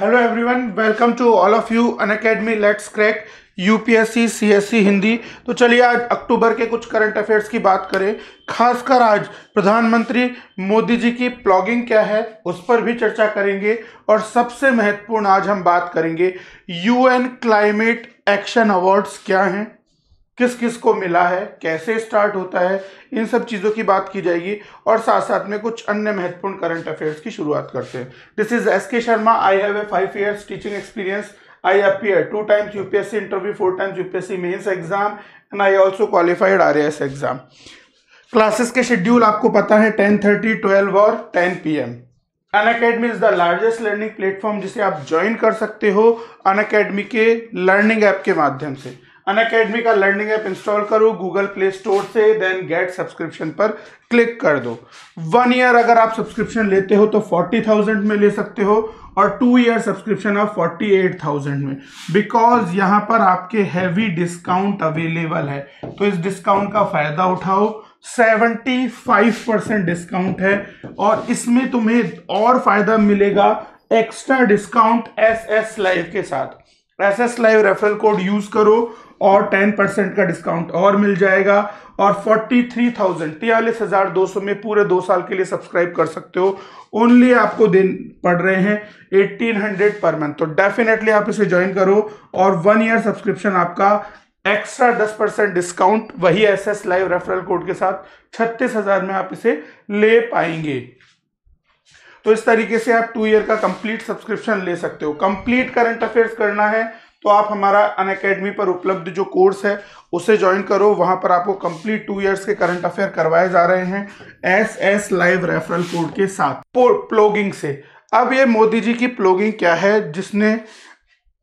hello everyone welcome to all of you Unacademy let's crack UPSC CSC Hindi तो चलिए आज अक्टूबर के कुछ करंट अफेयर्स की बात करें खासकर आज प्रधानमंत्री मोदी जी की प्लॉगिंग क्या है उस पर भी चर्चा करेंगे और सबसे महत्वपूर्ण आज हम बात करेंगे यूएन क्लाइमेट एक्शन अवार्ड्स क्या हैं किस किस को मिला है कैसे स्टार्ट होता है इन सब चीज़ों की बात की जाएगी और साथ साथ में कुछ अन्य महत्वपूर्ण करंट अफेयर्स की शुरुआत करते हैं this is S K Sharma I have a five years teaching experience I appeared two times UPSC interview four times UPSC mains exam, and I also qualified RAS exam classes के schedule आपको पता है ten thirty twelve और ten P M Unacademy is the largest learning platform जिसे आप join कर सकते हो अन अकेडमी के लर्निंग ऐप के माध्यम से अन अकेडमी का लर्निंग ऐप इंस्टॉल करो गूगल प्ले स्टोर से देन गेट सब्सक्रिप्शन पर क्लिक कर दो वन ईयर अगर आप सब्सक्रिप्शन लेते हो तो फोर्टी थाउजेंड में ले सकते हो और टू ईयर सब्सक्रिप्शन आप फोर्टी एट थाउजेंड में बिकॉज यहाँ पर आपके हैवी डिस्काउंट अवेलेबल है तो इस डिस्काउंट का फायदा उठाओ सेवेंटी फाइव परसेंट डिस्काउंट है और इसमें तुम्हें और फायदा मिलेगा extra discount S S live के code use S live referral कोड यूज करो और टेन परसेंट का डिस्काउंट और मिल जाएगा और फोर्टी थ्री थाउजेंड तियालीस हजार दो सौ में पूरे दो साल के लिए सब्सक्राइब कर सकते हो ओनली आपको दिन पड़ रहे हैं एट्टीन हंड्रेड पर मंथ तो डेफिनेटली आप इसे ज्वाइन करो और वन ईयर सब्सक्रिप्शन आपका एक्स्ट्रा दस परसेंट डिस्काउंट वही S S live referral code के साथ छत्तीस हजार में आप इसे ले पाएंगे तो इस तरीके से आप टू ईयर का कंप्लीट सब्सक्रिप्शन ले सकते हो कंप्लीट करंट अफेयर्स करना है तो आप हमारा अन अकेडमी पर उपलब्ध जो कोर्स है उसे ज्वाइन करो वहां पर आपको कंप्लीट टू इयर्स के करंट अफेयर करवाए जा रहे हैं S S live referral code के साथ प्लोगिंग से अब ये मोदी जी की प्लोगिंग क्या है जिसने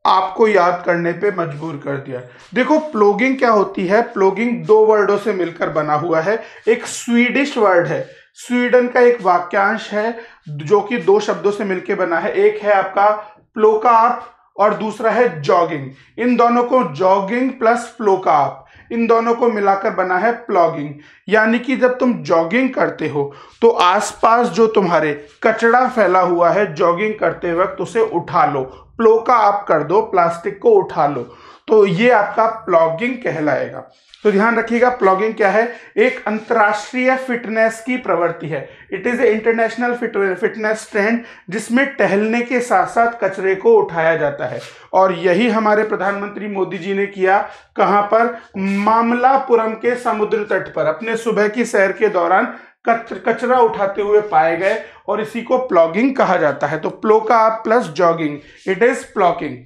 आपको याद करने पे मजबूर कर दिया देखो प्लोगिंग क्या होती है प्लोगिंग दो वर्डों से मिलकर बना हुआ है एक स्वीडिश वर्ड है स्वीडन का एक वाक्यांश है जो कि दो शब्दों से मिलकर बना है एक है आपका प्लोकाप और दूसरा है जॉगिंग इन दोनों को जॉगिंग प्लस प्लोकाप इन दोनों को मिलाकर बना है प्लॉगिंग यानी कि जब तुम जॉगिंग करते हो तो आसपास जो तुम्हारे कचड़ा फैला हुआ है जॉगिंग करते वक्त उसे उठा लो प्लो का आप कर दो प्लास्टिक को उठा लो तो ये आपका प्लॉगिंग कहलाएगा तो ध्यान रखिएगा प्लॉगिंग क्या है एक अंतर्राष्ट्रीय फिटनेस की प्रवृत्ति है it is a international fitness trend जिसमें टहलने के साथ साथ कचरे को उठाया जाता है और यही हमारे प्रधानमंत्री मोदी जी ने किया कहां पर मामलापुरम के समुद्र तट पर अपने सुबह की सैर के दौरान कचरा उठाते हुए पाए गए और इसी को प्लॉगिंग कहा जाता है तो प्लो का plus jogging it is plogging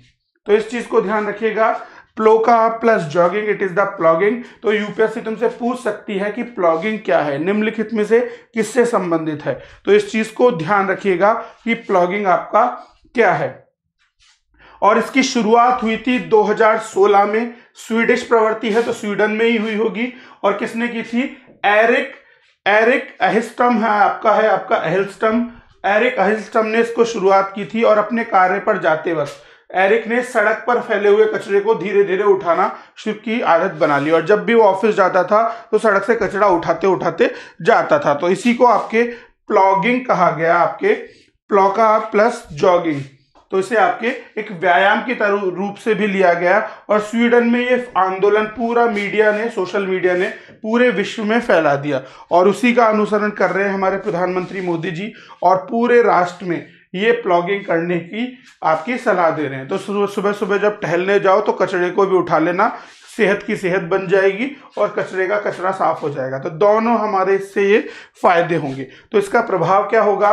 तो इस चीज को ध्यान रखिएगा प्लोका plus jogging it is the plogging तो यूपीएससी तुमसे पूछ सकती है कि प्लॉगिंग क्या है निम्नलिखित में से किससे संबंधित है तो इस चीज को ध्यान रखिएगा कि प्लॉगिंग आपका क्या है और इसकी शुरुआत हुई थी 2016 में स्वीडिश प्रवृत्ति है तो स्वीडन में ही हुई होगी और किसने की थी एरिक एरिक अहिस्टम है आपका है आपका अहिस्टम एरिक अहिस्टम ने इसको शुरुआत की थी और अपने कार्य पर जाते वक्त एरिक ने सड़क पर फैले हुए कचरे को धीरे धीरे उठाना की आदत बना ली और जब भी वो ऑफिस जाता था तो सड़क से कचरा उठाते उठाते जाता था तो इसी को आपके प्लॉगिंग कहा गया आपके प्लॉका प्लस जॉगिंग तो इसे आपके एक व्यायाम की तरह रूप से भी लिया गया और स्वीडन में ये आंदोलन पूरा मीडिया ने सोशल मीडिया ने पूरे विश्व में फैला दिया और उसी का अनुसरण कर रहे हैं हमारे प्रधानमंत्री मोदी जी और पूरे राष्ट्र में ये प्लॉगिंग करने की आपकी सलाह दे रहे हैं तो सुबह सुबह जब टहलने जाओ तो कचरे को भी उठा लेना सेहत की सेहत बन जाएगी और कचरे का कचरा साफ हो जाएगा तो दोनों हमारे इससे ये फायदे होंगे तो इसका प्रभाव क्या होगा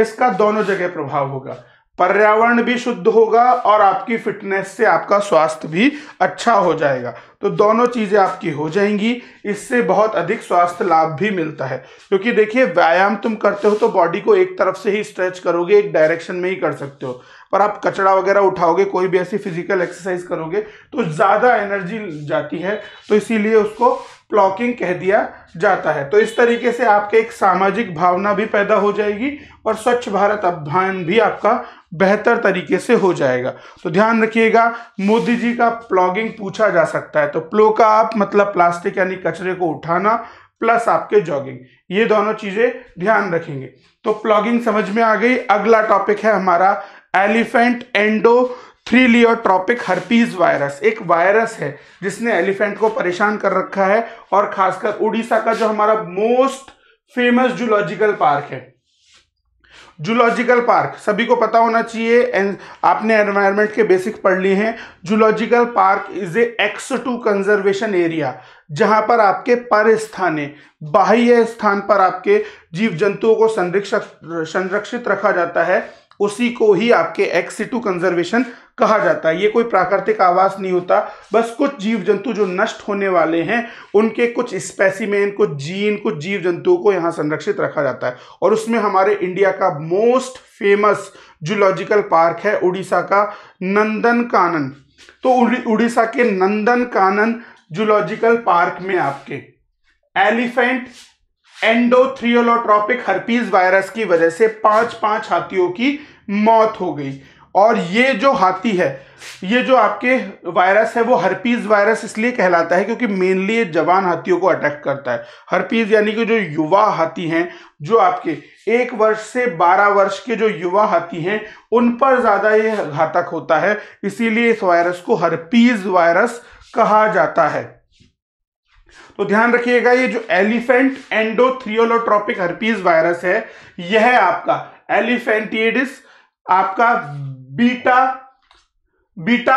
इसका दोनों जगह प्रभाव होगा पर्यावरण भी शुद्ध होगा और आपकी फिटनेस से आपका स्वास्थ्य भी अच्छा हो जाएगा तो दोनों चीज़ें आपकी हो जाएंगी इससे बहुत अधिक स्वास्थ्य लाभ भी मिलता है क्योंकि देखिए व्यायाम तुम करते हो तो बॉडी को एक तरफ से ही स्ट्रेच करोगे एक डायरेक्शन में ही कर सकते हो पर आप कचरा वगैरह उठाओगे कोई भी ऐसी फिजिकल एक्सरसाइज करोगे तो ज़्यादा एनर्जी जाती है तो इसीलिए उसको प्लॉकिंग कह दिया जाता है तो इस तरीके से आपके एक सामाजिक भावना भी पैदा हो जाएगी और स्वच्छ भारत अभियान भी आपका बेहतर तरीके से हो जाएगा तो ध्यान रखिएगा मोदी जी का प्लॉगिंग पूछा जा सकता है तो प्लो का आप मतलब प्लास्टिक यानी कचरे को उठाना प्लस आपके जॉगिंग ये दोनों चीजें ध्यान रखेंगे तो प्लॉगिंग समझ में आ गई अगला टॉपिक है हमारा elephant endotheliotropic herpes virus एक वायरस है जिसने एलिफेंट को परेशान कर रखा है और खासकर उड़ीसा का जो हमारा मोस्ट फेमस जूलॉजिकल पार्क है जूलॉजिकल पार्क सभी को पता होना चाहिए एंड आपने एनवायरनमेंट के बेसिक पढ़ लिए हैं zoological park is a ex situ conservation area जहां पर आपके पर स्थाने बाह्य स्थान पर आपके जीव जंतुओं को संरक्षित संरक्षित रखा जाता है उसी को ही आपके एक्स टू कंजर्वेशन कहा जाता है ये कोई प्राकृतिक आवास नहीं होता बस कुछ जीव जंतु जो नष्ट होने वाले हैं उनके कुछ स्पेसिमेन कुछ जीन कुछ जीव जंतुओं को यहाँ संरक्षित रखा जाता है और उसमें हमारे इंडिया का मोस्ट फेमस जूलॉजिकल पार्क है उड़ीसा का नंदन कानन तो उड़ीसा के नंदन कानन जूलॉजिकल पार्क में आपके एलिफेंट एंडोथ्रियोलोट्रॉपिक हर्पीज वायरस की वजह से पांच पांच हाथियों की मौत हो गई और ये जो हाथी है ये जो आपके वायरस है वो हर्पीज वायरस इसलिए कहलाता है क्योंकि मेनली ये जवान हाथियों को अटैक करता है हर्पीज यानी कि जो युवा हाथी हैं जो आपके एक वर्ष से बारह वर्ष के जो युवा हाथी हैं उन पर ज़्यादा ये घातक होता है इसीलिए इस वायरस को हरपीज वायरस कहा जाता है तो ध्यान रखिएगा ये जो एलिफेंट एंडोथ्रियोलोट्रॉपिक हर्पीज वायरस है यह है आपका एलिफेंटिएडिस आपका beta beta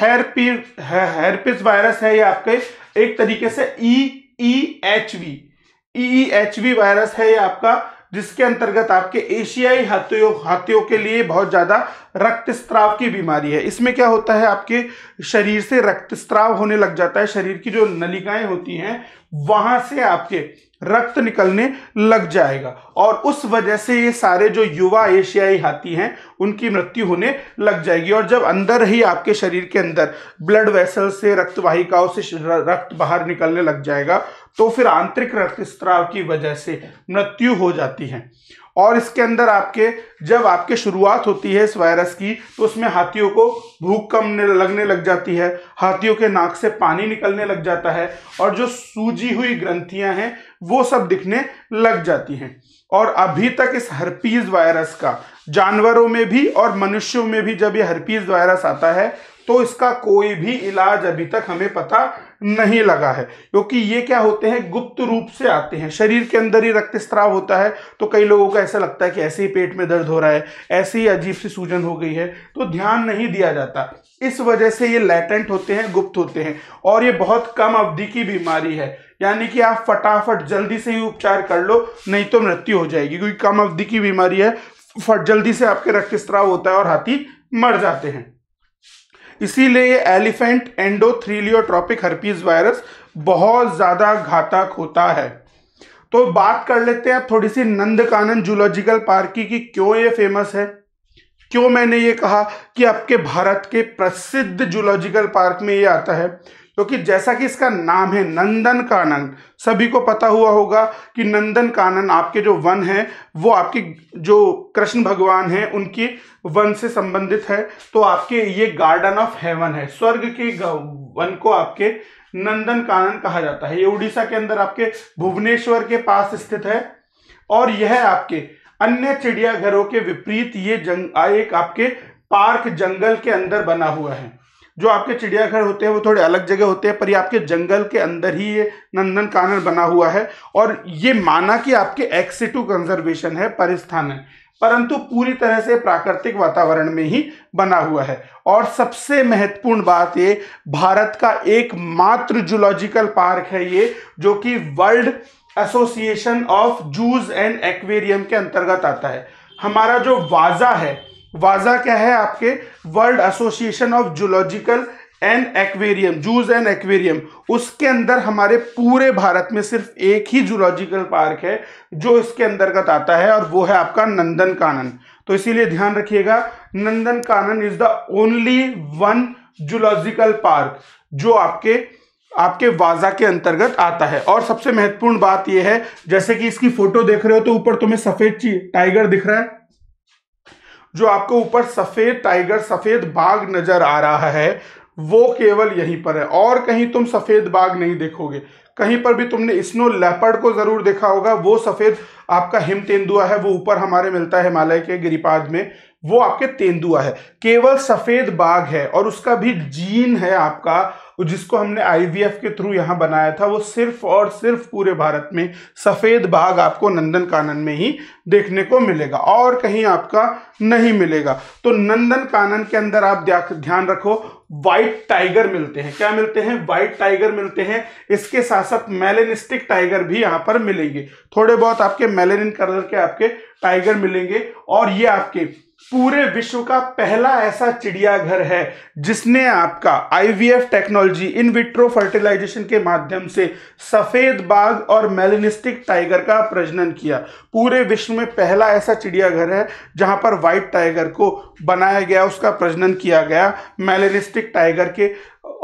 herpes herpes virus है ये आपके एक तरीके से E E H V E H V virus है ये आपका जिसके अंतर्गत आपके एशियाई हाथियों हाथियों के लिए बहुत ज्यादा रक्तस्त्राव की बीमारी है इसमें क्या होता है आपके शरीर से रक्तस्त्राव होने लग जाता है शरीर की जो नलिकाएं होती हैं वहां से आपके रक्त निकलने लग जाएगा और उस वजह से ये सारे जो युवा एशियाई हाथी हैं उनकी मृत्यु होने लग जाएगी और जब अंदर ही आपके शरीर के अंदर ब्लड वेसल से रक्तवाहिकाओं से रक्त बाहर निकलने लग जाएगा तो फिर आंतरिक रक्तस्त्राव की वजह से मृत्यु हो जाती है और इसके अंदर आपके जब आपके शुरुआत होती है इस वायरस की तो उसमें हाथियों को भूख कम लगने लग जाती है हाथियों के नाक से पानी निकलने लग जाता है और जो सूजी हुई ग्रंथियां हैं वो सब दिखने लग जाती हैं और अभी तक इस हरपीज वायरस का जानवरों में भी और मनुष्यों में भी जब ये हरपीज वायरस आता है तो इसका कोई भी इलाज अभी तक हमें पता नहीं लगा है क्योंकि ये क्या होते हैं गुप्त रूप से आते हैं शरीर के अंदर ही रक्त स्त्राव होता है तो कई लोगों का ऐसा लगता है कि ऐसे ही पेट में दर्द हो रहा है ऐसे ही अजीब सी सूजन हो गई है तो ध्यान नहीं दिया जाता इस वजह से ये लैटेंट होते हैं गुप्त होते हैं और ये बहुत कम अवधि की बीमारी है यानी कि आप फटाफट जल्दी से ही उपचार कर लो नहीं तो मृत्यु हो जाएगी क्योंकि कम अवधि की बीमारी है फट जल्दी से आपके रक्त स्त्राव होता है और हाथी मर जाते हैं इसीलिए एलिफेंट एंडोथ्रीलियोट्रॉपिक हर्पीज वायरस बहुत ज़्यादा घातक होता है तो बात कर लेते हैं थोड़ी सी नंदकानन जूलॉजिकल पार्क की कि क्यों ये फेमस है क्यों मैंने ये कहा कि आपके भारत के प्रसिद्ध जूलॉजिकल पार्क में ये आता है क्योंकि तो जैसा कि इसका नाम है नंदन कानन सभी को पता हुआ होगा कि नंदन कानन आपके जो वन है वो आपके जो कृष्ण भगवान है उनके वन से संबंधित है तो आपके ये गार्डन ऑफ हेवन है स्वर्ग के वन को आपके नंदन कानन कहा जाता है ये उड़ीसा के अंदर आपके भुवनेश्वर के पास स्थित है और यह आपके अन्य चिड़ियाघरों के विपरीत ये जंग एक आपके पार्क जंगल के अंदर बना हुआ है जो आपके चिड़ियाघर होते हैं वो थोड़े अलग जगह होते हैं पर ये आपके जंगल के अंदर ही ये नंदन कानन बना हुआ है और ये माना कि आपके एक्सिटू कंजर्वेशन है परिस्थान है परंतु पूरी तरह से प्राकृतिक वातावरण में ही बना हुआ है और सबसे महत्वपूर्ण बात ये भारत का एकमात्र जूलॉजिकल पार्क है ये जो कि world association of zoos and aquarium के अंतर्गत आता है हमारा जो वाजा है वाजा क्या है आपके world association of zoological and aquarium zoos and aquarium उसके अंदर हमारे पूरे भारत में सिर्फ एक ही जूलॉजिकल पार्क है जो इसके अंतर्गत आता है और वो है आपका नंदन कानन तो इसीलिए ध्यान रखिएगा Nandan Kanan is the only one zoological park जो आपके आपके वाजा के अंतर्गत आता है और सबसे महत्वपूर्ण बात यह है जैसे कि इसकी फोटो देख रहे हो तो ऊपर तुम्हें सफेद टाइगर दिख रहा है जो आपको ऊपर सफेद टाइगर सफेद बाघ नजर आ रहा है वो केवल यहीं पर है और कहीं तुम सफेद बाघ नहीं देखोगे कहीं पर भी तुमने स्नो लेपर्ड को जरूर देखा होगा वो सफेद आपका हिम तेंदुआ है वो ऊपर हमारे मिलता है हिमालय के गिरिपाद में वो आपके तेंदुआ है केवल सफेद बाघ है और उसका भी जीन है आपका जिसको हमने आईवीएफ के थ्रू यहाँ बनाया था वो सिर्फ और सिर्फ पूरे भारत में सफ़ेद भाग आपको नंदन कानन में ही देखने को मिलेगा और कहीं आपका नहीं मिलेगा तो नंदन कानन के अंदर आप ध्यान रखो व्हाइट टाइगर मिलते हैं क्या मिलते हैं व्हाइट टाइगर मिलते हैं इसके साथ साथ मेलेनिस्टिक टाइगर भी यहाँ पर मिलेंगे थोड़े बहुत आपके मेलेनिन कलर के आपके टाइगर मिलेंगे और ये आपके पूरे विश्व का पहला ऐसा चिड़ियाघर है जिसने आपका IVF technology in vitro fertilization के माध्यम से सफेद बाघ और मेलिनिस्टिक टाइगर का प्रजनन किया पूरे विश्व में पहला ऐसा चिड़ियाघर है जहां पर व्हाइट टाइगर को बनाया गया उसका प्रजनन किया गया मेलेनिस्टिक टाइगर के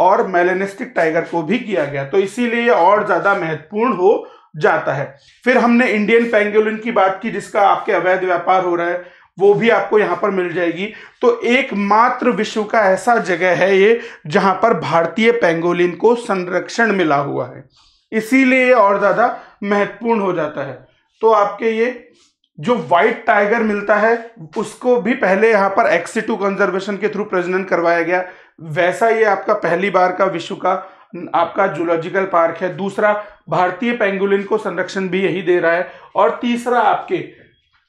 और मेलेनिस्टिक टाइगर को भी किया गया तो इसीलिए और ज्यादा महत्वपूर्ण हो जाता है फिर हमने इंडियन पेंगुलिन की बात की जिसका आपके अवैध व्यापार हो रहा है वो भी आपको यहां पर मिल जाएगी तो एकमात्र विश्व का ऐसा जगह है ये जहां पर भारतीय पेंगोलिन को संरक्षण मिला हुआ है इसीलिए ये और ज़्यादा महत्वपूर्ण हो जाता है तो आपके ये जो व्हाइट टाइगर मिलता है उसको भी पहले यहां पर एक्सीटू कंजर्वेशन के थ्रू प्रजनन करवाया गया वैसा ये आपका पहली बार का विश्व का आपका जूलॉजिकल पार्क है दूसरा भारतीय पेंगुलिन को संरक्षण भी यही दे रहा है और तीसरा आपके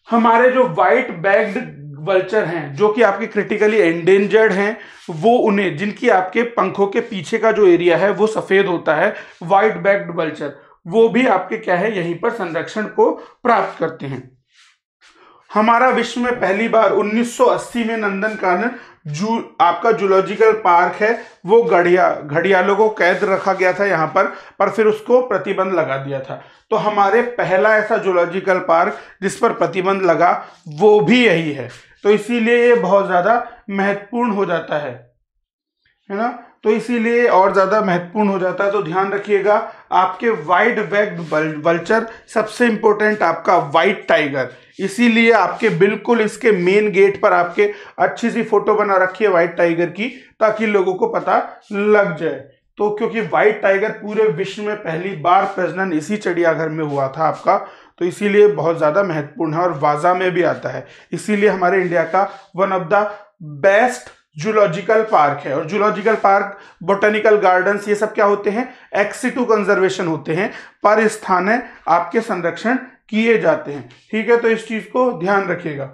हमारे जो वाइट बैग्ड वल्चर हैं जो कि आपके क्रिटिकली एंडेंजर्ड हैं वो उन्हें जिनकी आपके पंखों के पीछे का जो एरिया है वो सफ़ेद होता है वाइट बैग्ड वल्चर वो भी आपके क्या है यहीं पर संरक्षण को प्राप्त करते हैं हमारा विश्व में पहली बार 1980 में नंदन कानन जू आपका जूलॉजिकल पार्क है वो गढ़िया घड़ियालों को कैद रखा गया था यहाँ पर पर फिर उसको प्रतिबंध लगा दिया था तो हमारे पहला ऐसा जूलॉजिकल पार्क जिस पर प्रतिबंध लगा वो भी यही है तो इसीलिए ये बहुत ज़्यादा महत्वपूर्ण हो जाता है है ना तो इसीलिए और ज़्यादा महत्वपूर्ण हो जाता है तो ध्यान रखिएगा आपके वाइड वेग बल्चर सबसे इम्पोर्टेंट आपका वाइट टाइगर इसीलिए आपके बिल्कुल इसके मेन गेट पर आपके अच्छी सी फोटो बना रखी है वाइट टाइगर की ताकि लोगों को पता लग जाए तो क्योंकि वाइट टाइगर पूरे विश्व में पहली बार प्रजनन इसी चिड़ियाघर में हुआ था आपका तो इसीलिए बहुत ज़्यादा महत्वपूर्ण है और वाजा में भी आता है इसीलिए हमारे इंडिया का one of the best zoological park है और जूलॉजिकल पार्क बोटेनिकल गार्डन्स ये सब क्या होते हैं एक्सीटू कंजर्वेशन होते हैं पर स्थान आपके संरक्षण किए जाते हैं ठीक है तो इस चीज को ध्यान रखिएगा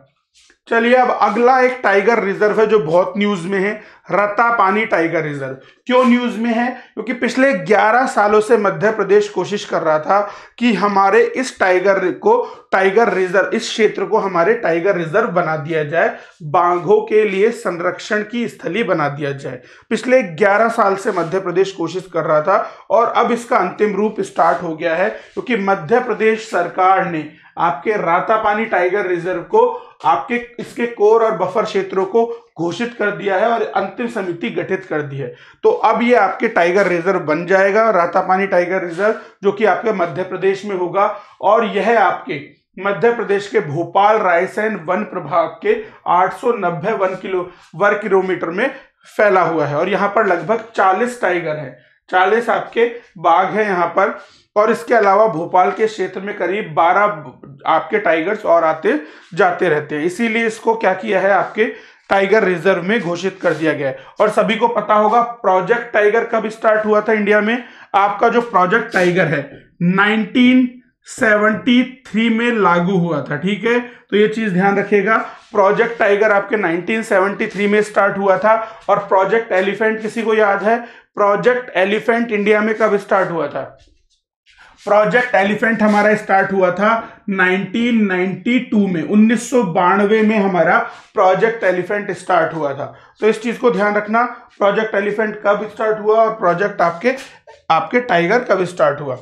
चलिए अब अगला एक टाइगर रिजर्व है जो बहुत न्यूज में है रत्तापानी टाइगर रिजर्व क्यों न्यूज में है क्योंकि पिछले 11 सालों से मध्य प्रदेश कोशिश कर रहा था कि हमारे इस टाइगर को टाइगर रिजर्व इस क्षेत्र को हमारे टाइगर रिजर्व बना दिया जाए बाघों के लिए संरक्षण की स्थली बना दिया जाए पिछले 11 साल से मध्य प्रदेश कोशिश कर रहा था और अब इसका अंतिम रूप स्टार्ट हो गया है क्योंकि मध्य प्रदेश सरकार ने आपके रातापानी टाइगर रिजर्व को आपके इसके कोर और बफर क्षेत्रों को घोषित कर दिया है और अंतिम समिति गठित कर दी है तो अब ये आपके टाइगर रिजर्व बन जाएगा रातापानी टाइगर रिजर्व जो कि आपके मध्य प्रदेश में होगा और यह आपके मध्य प्रदेश के भोपाल रायसेन वन प्रभाग के आठ वन किलो वर्ग किलोमीटर में फैला हुआ है और यहाँ पर लगभग 40 टाइगर हैं 40 आपके बाघ हैं यहाँ पर और इसके अलावा भोपाल के क्षेत्र में करीब 12 आपके टाइगर्स और आते जाते रहते हैं इसीलिए इसको क्या किया है आपके टाइगर रिजर्व में घोषित कर दिया गया है और सभी को पता होगा प्रोजेक्ट टाइगर कब स्टार्ट हुआ था इंडिया में आपका जो प्रोजेक्ट टाइगर है 1973 में लागू हुआ था ठीक है तो ये चीज ध्यान रखिएगा प्रोजेक्ट टाइगर आपके 1973 में स्टार्ट हुआ था और प्रोजेक्ट एलिफेंट किसी को याद है प्रोजेक्ट एलिफेंट इंडिया में कब स्टार्ट हुआ था प्रोजेक्ट एलिफेंट हमारा स्टार्ट हुआ था 1992 में उन्नीस में हमारा प्रोजेक्ट एलिफेंट स्टार्ट हुआ था तो इस चीज को ध्यान रखना प्रोजेक्ट एलिफेंट कब स्टार्ट हुआ और प्रोजेक्ट आपके आपके टाइगर कब स्टार्ट हुआ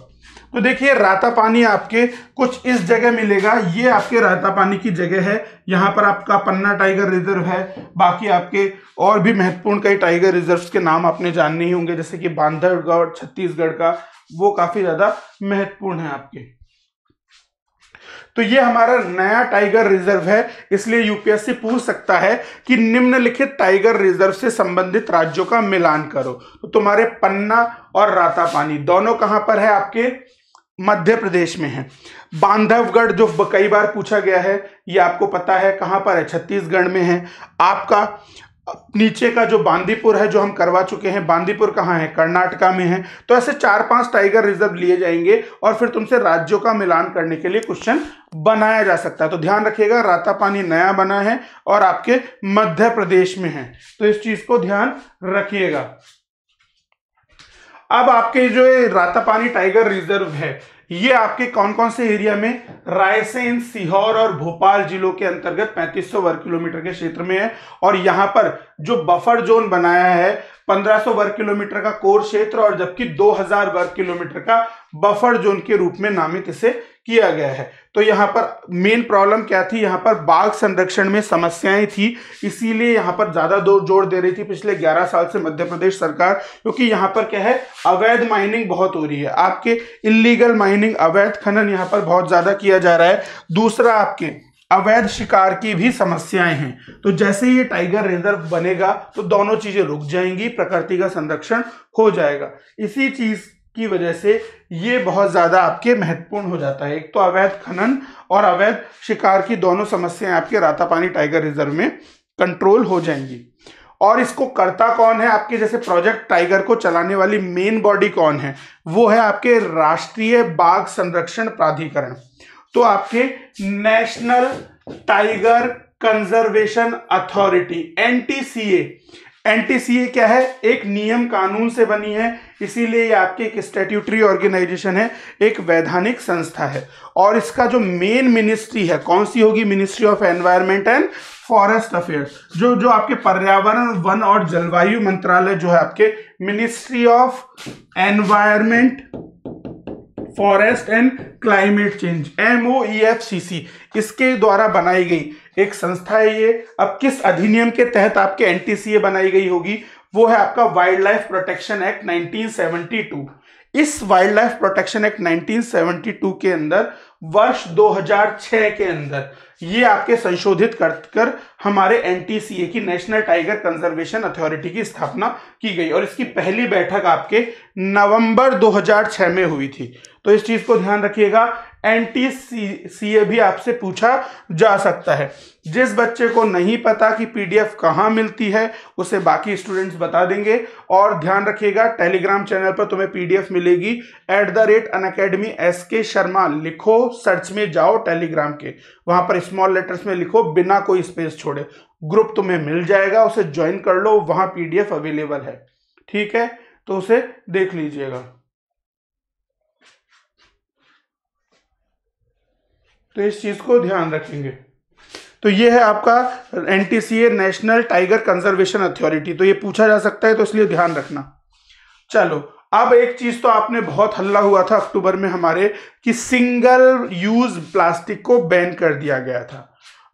तो देखिए राता पानी आपके कुछ इस जगह मिलेगा ये आपके राता पानी की जगह है यहाँ पर आपका पन्ना टाइगर रिजर्व है बाकी आपके और भी महत्वपूर्ण कई टाइगर रिजर्व्स के नाम आपने जानने ही होंगे जैसे कि बांधवगढ़ छत्तीसगढ़ का वो काफ़ी ज़्यादा महत्वपूर्ण है आपके तो ये हमारा नया टाइगर रिजर्व है इसलिए यूपीएससी पूछ सकता है कि निम्नलिखित टाइगर रिजर्व से संबंधित राज्यों का मिलान करो तो तुम्हारे पन्ना और रातापानी दोनों कहां पर है आपके मध्य प्रदेश में है बांधवगढ़ जो कई बार पूछा गया है ये आपको पता है कहाँ पर है छत्तीसगढ़ में है आपका नीचे का जो बांदीपुर है जो हम करवा चुके हैं बांदीपुर कहाँ है कर्नाटका में है तो ऐसे चार पांच टाइगर रिजर्व लिए जाएंगे और फिर तुमसे राज्यों का मिलान करने के लिए क्वेश्चन बनाया जा सकता है तो ध्यान रखिएगा रातापानी पानी नया बना है और आपके मध्य प्रदेश में है तो इस चीज को ध्यान रखिएगा अब आपके जो रातापानी टाइगर रिजर्व है ये आपके कौन कौन से एरिया में रायसेन सीहोर और भोपाल जिलों के अंतर्गत 3500 वर्ग किलोमीटर के क्षेत्र में है और यहां पर जो बफर जोन बनाया है 1500 वर्ग किलोमीटर का कोर क्षेत्र और जबकि 2000 वर्ग किलोमीटर का बफर जोन के रूप में नामित इसे किया गया है तो यहाँ पर मेन प्रॉब्लम क्या थी यहाँ पर बाघ संरक्षण में समस्याएं थी इसीलिए यहाँ पर ज़्यादा जोर दे रही थी पिछले 11 साल से मध्य प्रदेश सरकार क्योंकि यहाँ पर क्या है अवैध माइनिंग बहुत हो रही है आपके इलीगल माइनिंग अवैध खनन यहाँ पर बहुत ज़्यादा किया जा रहा है दूसरा आपके अवैध शिकार की भी समस्याएं हैं तो जैसे ही ये टाइगर रिजर्व बनेगा तो दोनों चीजें रुक जाएंगी प्रकृति का संरक्षण हो जाएगा इसी चीज की वजह से ये बहुत ज़्यादा आपके महत्वपूर्ण हो जाता है एक तो अवैध खनन और अवैध शिकार की दोनों समस्याएं आपके रातापानी टाइगर रिजर्व में कंट्रोल हो जाएंगी और इसको करता कौन है आपके जैसे प्रोजेक्ट टाइगर को चलाने वाली मेन बॉडी कौन है वो है आपके राष्ट्रीय बाघ संरक्षण प्राधिकरण तो आपके national tiger conservation authority N N क्या है एक नियम कानून से बनी है इसीलिए ये आपकी एक स्टेट्यूटरी ऑर्गेनाइजेशन है एक वैधानिक संस्था है और इसका जो मेन मिनिस्ट्री है कौन सी होगी ministry of environment and forest affairs जो जो आपके पर्यावरण वन और जलवायु मंत्रालय जो है आपके ministry of environment forest and climate change M O E F C C इसके द्वारा बनाई गई एक संस्था है ये अब किस अधिनियम के तहत आपके एन बनाई गई होगी वो है आपका वाइल्ड लाइफ प्रोटेक्शन एक्ट 1972 इस वाइल्ड लाइफ प्रोटेक्शन एक्ट 1972 के अंदर वर्ष 2006 के अंदर ये आपके संशोधित कर कर हमारे एन की नेशनल टाइगर कंजर्वेशन अथॉरिटी की स्थापना की गई और इसकी पहली बैठक आपके नवंबर 2006 में हुई थी तो इस चीज को ध्यान रखिएगा एन टी सी ए भी आपसे पूछा जा सकता है जिस बच्चे को नहीं पता कि पी डी एफ कहाँ मिलती है उसे बाकी स्टूडेंट्स बता देंगे और ध्यान रखिएगा टेलीग्राम चैनल पर तुम्हें पी डी एफ मिलेगी at the rate Unacademy S K Sharma लिखो सर्च में जाओ टेलीग्राम के वहां पर स्मॉल लेटर्स में लिखो बिना कोई स्पेस छोड़े ग्रुप तुम्हें मिल जाएगा उसे ज्वाइन कर लो वहां एफ अवेलेबल है ठीक है तो उसे देख लीजिएगा तो इस चीज़ को ध्यान रखेंगे तो ये है आपका N national tiger conservation authority तो ये पूछा जा सकता है तो इसलिए ध्यान रखना चलो अब एक चीज तो आपने बहुत हल्ला हुआ था अक्टूबर में हमारे कि सिंगल यूज प्लास्टिक को बैन कर दिया गया था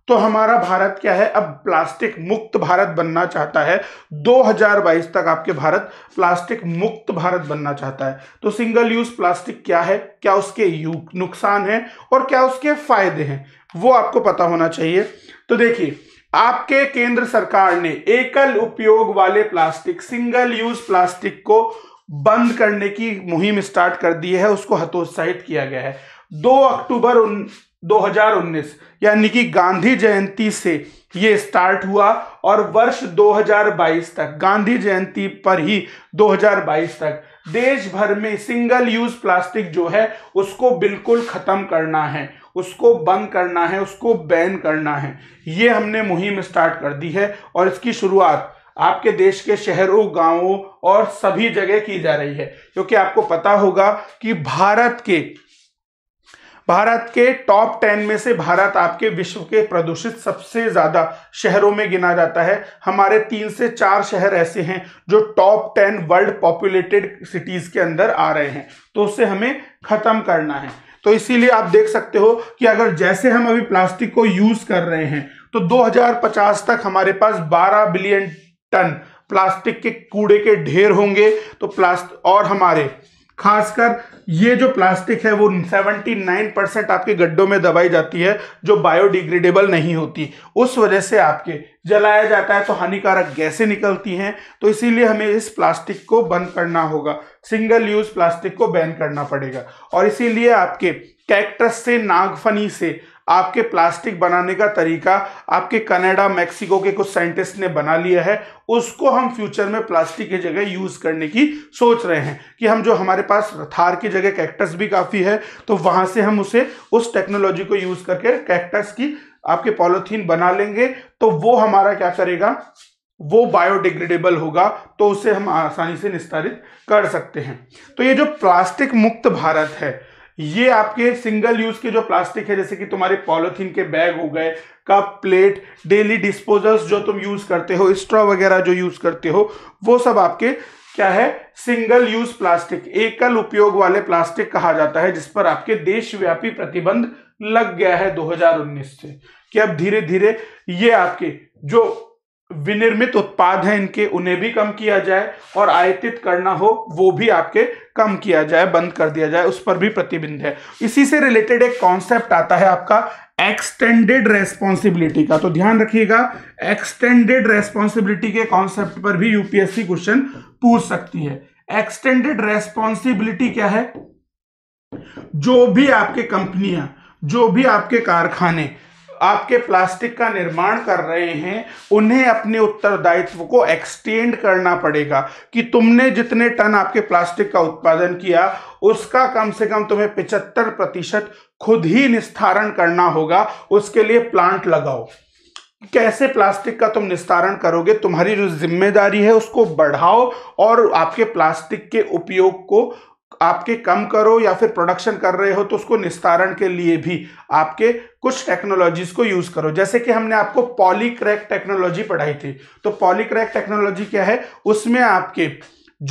तो हमारा भारत क्या है अब प्लास्टिक मुक्त भारत बनना चाहता है 2022 तक आपके भारत प्लास्टिक मुक्त भारत बनना चाहता है तो सिंगल यूज प्लास्टिक क्या है क्या उसके नुकसान है और क्या उसके फायदे हैं वो आपको पता होना चाहिए तो देखिए आपके केंद्र सरकार ने एकल उपयोग वाले प्लास्टिक सिंगल यूज प्लास्टिक को बंद करने की मुहिम स्टार्ट कर दी है उसको हतोत्साहित किया गया है 2 अक्टूबर 2019 यानी कि गांधी जयंती से ये स्टार्ट हुआ और वर्ष 2022 तक गांधी जयंती पर ही 2022 तक देश भर में सिंगल यूज प्लास्टिक जो है उसको बिल्कुल खत्म करना है उसको बंद करना है उसको बैन करना है ये हमने मुहिम स्टार्ट कर दी है और इसकी शुरुआत आपके देश के शहरों गांवों और सभी जगह की जा रही है क्योंकि आपको पता होगा कि भारत के भारत के टॉप टेन में से भारत आपके विश्व के प्रदूषित सबसे ज्यादा शहरों में गिना जाता है हमारे तीन से चार शहर ऐसे हैं जो top ten world populated cities के अंदर आ रहे हैं तो उसे हमें खत्म करना है तो इसीलिए आप देख सकते हो कि अगर जैसे हम अभी प्लास्टिक को यूज कर रहे हैं तो 2050 तक हमारे पास 12 बिलियन टन प्लास्टिक के कूड़े के ढेर होंगे तो प्लास्टिक और हमारे खासकर ये जो प्लास्टिक है वो 79 परसेंट आपके गड्ढों में दबाई जाती है जो बायोडिग्रेडेबल नहीं होती उस वजह से आपके जलाया जाता है तो हानिकारक गैसें निकलती हैं तो इसीलिए हमें इस प्लास्टिक को बंद करना होगा सिंगल यूज प्लास्टिक को बैन करना पड़ेगा और इसीलिए आपके कैक्टस से नागफनी से आपके प्लास्टिक बनाने का तरीका आपके कनाडा मैक्सिको के कुछ साइंटिस्ट ने बना लिया है उसको हम फ्यूचर में प्लास्टिक की जगह यूज करने की सोच रहे हैं कि हम जो हमारे पास थार की जगह कैक्टस भी काफी है तो वहां से हम उसे उस टेक्नोलॉजी को यूज करके कैक्टस की आपके पॉलिथीन बना लेंगे तो वो हमारा क्या करेगा वो बायोडिग्रेडेबल होगा तो उसे हम आसानी से निस्तारित कर सकते हैं तो ये जो प्लास्टिक मुक्त भारत है ये आपके सिंगल यूज के जो प्लास्टिक है जैसे कि तुम्हारे पॉलिथीन के बैग हो गए कप प्लेट डेली डिस्पोजल्स जो तुम यूज करते हो स्ट्रॉ वगैरह जो यूज करते हो वो सब आपके क्या है सिंगल यूज प्लास्टिक एकल उपयोग वाले प्लास्टिक कहा जाता है जिस पर आपके देशव्यापी प्रतिबंध लग गया है 2019 से कि अब धीरे धीरे ये आपके जो विनिर्मित उत्पाद हैं इनके उन्हें भी कम किया जाए और आयतित करना हो वो भी आपके कम किया जाए बंद कर दिया जाए उस पर भी प्रतिबिंध है इसी से रिलेटेड एक कॉन्सेप्ट आता है आपका एक्सटेंडेड रेस्पॉन्सिबिलिटी का तो ध्यान रखिएगा एक्सटेंडेड रेस्पॉन्सिबिलिटी के कॉन्सेप्ट पर भी यूपीएससी क्वेश्चन पूछ सकती है एक्सटेंडेड रेस्पॉन्सिबिलिटी क्या है जो भी आपके कंपनियां जो भी आपके कारखाने आपके प्लास्टिक का निर्माण कर रहे हैं उन्हें अपने उत्तरदायित्व को एक्सटेंड करना पड़ेगा कि तुमने जितने टन आपके प्लास्टिक का उत्पादन किया उसका कम से कम तुम्हें पिचहत्तर प्रतिशत खुद ही निस्तारण करना होगा उसके लिए प्लांट लगाओ कैसे प्लास्टिक का तुम निस्तारण करोगे तुम्हारी जो जिम्मेदारी है उसको बढ़ाओ और आपके प्लास्टिक के उपयोग को आपके कम करो या फिर प्रोडक्शन कर रहे हो तो उसको निस्तारण के लिए भी आपके कुछ टेक्नोलॉजीज को यूज करो जैसे कि हमने आपको पॉलीक्रैक टेक्नोलॉजी पढ़ाई थी तो पॉलीक्रैक टेक्नोलॉजी क्या है उसमें आपके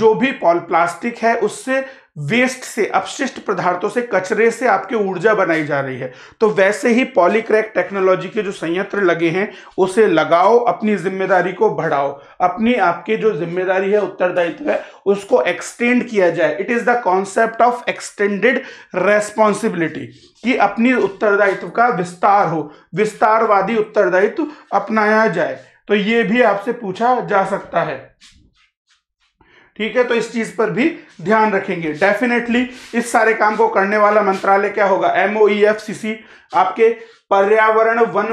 जो भी प्लास्टिक है उससे वेस्ट से अपशिष्ट पदार्थों से कचरे से आपकी ऊर्जा बनाई जा रही है तो वैसे ही पॉलीक्रैक टेक्नोलॉजी के जो संयंत्र लगे हैं उसे लगाओ अपनी जिम्मेदारी को बढ़ाओ अपनी आपके जो जिम्मेदारी है उत्तरदायित्व है उसको एक्सटेंड किया जाए it is the concept of extended responsibility कि अपनी उत्तरदायित्व का विस्तार हो विस्तारवादी उत्तरदायित्व अपनाया जाए तो ये भी आपसे पूछा जा सकता है ठीक है तो इस चीज पर भी ध्यान रखेंगे डेफिनेटली इस सारे काम को करने वाला मंत्रालय क्या होगा एमओईएफसीसी e आपके पर्यावरण वन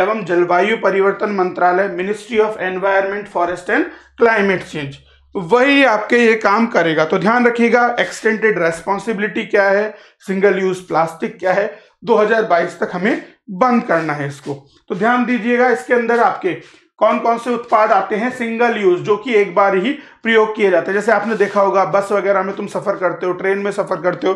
एवं जलवायु परिवर्तन मंत्रालय ministry of environment forest and climate change वही आपके ये काम करेगा तो ध्यान रखिएगा एक्सटेंडेड रेस्पॉन्सिबिलिटी क्या है सिंगल यूज प्लास्टिक क्या है 2022 तक हमें बंद करना है इसको तो ध्यान दीजिएगा इसके अंदर आपके कौन कौन से उत्पाद आते हैं सिंगल यूज जो कि एक बार ही प्रयोग किए जाते हैं जैसे आपने देखा होगा बस वगैरह में तुम सफर करते हो ट्रेन में सफर करते हो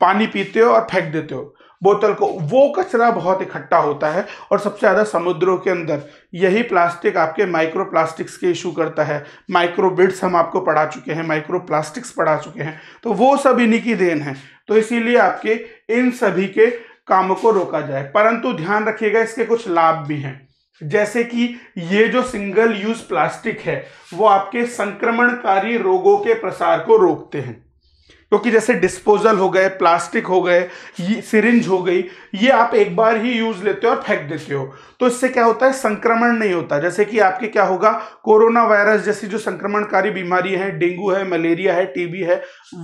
पानी पीते हो और फेंक देते हो बोतल को वो कचरा बहुत इकट्ठा होता है और सबसे ज़्यादा समुद्रों के अंदर यही प्लास्टिक आपके माइक्रो प्लास्टिक्स के इशू करता है माइक्रो बिट्स हम आपको पढ़ा चुके हैं माइक्रो प्लास्टिक्स पढ़ा चुके हैं तो वो सब इन्हीं की देन है तो इसीलिए आपके इन सभी के कामों को रोका जाए परंतु ध्यान रखिएगा इसके कुछ लाभ भी हैं जैसे कि ये जो सिंगल यूज प्लास्टिक है वो आपके संक्रमणकारी रोगों के प्रसार को रोकते हैं क्योंकि जैसे डिस्पोजल हो गए प्लास्टिक हो गए सिरिंज हो गई ये आप एक बार ही यूज लेते हो और फेंक देते हो तो इससे क्या होता है संक्रमण नहीं होता जैसे कि आपके क्या होगा कोरोना वायरस जैसी जो संक्रमणकारी बीमारी है डेंगू है मलेरिया है टीबी है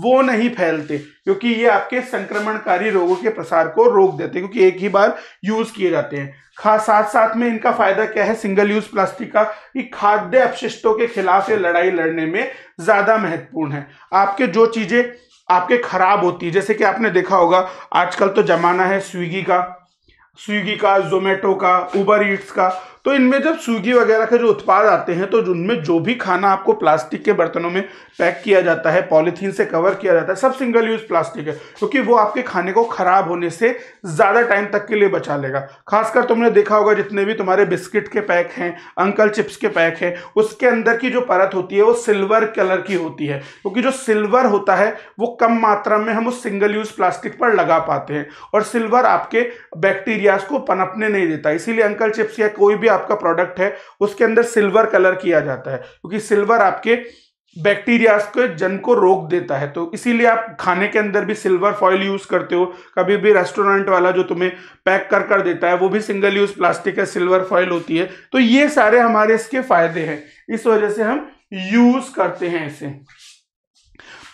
वो नहीं फैलते क्योंकि ये आपके संक्रमणकारी रोगों के प्रसार को रोक देते हैं क्योंकि एक ही बार यूज किए जाते हैं खास साथ साथ में इनका फायदा क्या है सिंगल यूज प्लास्टिक का कि खाद्य अपशिष्टों के खिलाफ ये लड़ाई लड़ने में ज्यादा महत्वपूर्ण है आपके जो चीजें आपके खराब होती है जैसे कि आपने देखा होगा आजकल तो जमाना है स्विगी का स्विगी का जोमेटो का उबर ईट्स का तो इनमें जब स्विगी वगैरह के जो उत्पाद आते हैं तो उनमें जो भी खाना आपको प्लास्टिक के बर्तनों में पैक किया जाता है पॉलीथीन से कवर किया जाता है सब सिंगल यूज प्लास्टिक है क्योंकि तो वो आपके खाने को खराब होने से ज़्यादा टाइम तक के लिए बचा लेगा खासकर तुमने देखा होगा जितने भी तुम्हारे बिस्किट के पैक हैं अंकल चिप्स के पैक हैं उसके अंदर की जो परत होती है वो सिल्वर कलर की होती है क्योंकि तो जो सिल्वर होता है वो कम मात्रा में हम उस सिंगल यूज प्लास्टिक पर लगा पाते हैं और सिल्वर आपके बैक्टीरियाज को पनपने नहीं देता इसीलिए अंकल चिप्स या कोई भी भी आपका प्रोडक्ट है उसके अंदर सिल्वर कलर किया जाता है क्योंकि सिल्वर आपके बैक्टीरियाज के जन को रोक देता है तो इसीलिए आप खाने के अंदर भी सिल्वर फॉइल यूज करते हो कभी भी रेस्टोरेंट वाला जो तुम्हें पैक कर कर देता है वो भी सिंगल यूज प्लास्टिक का सिल्वर फॉइल होती है तो ये सारे हमारे इसके फायदे हैं इस वजह से हम यूज करते हैं इसे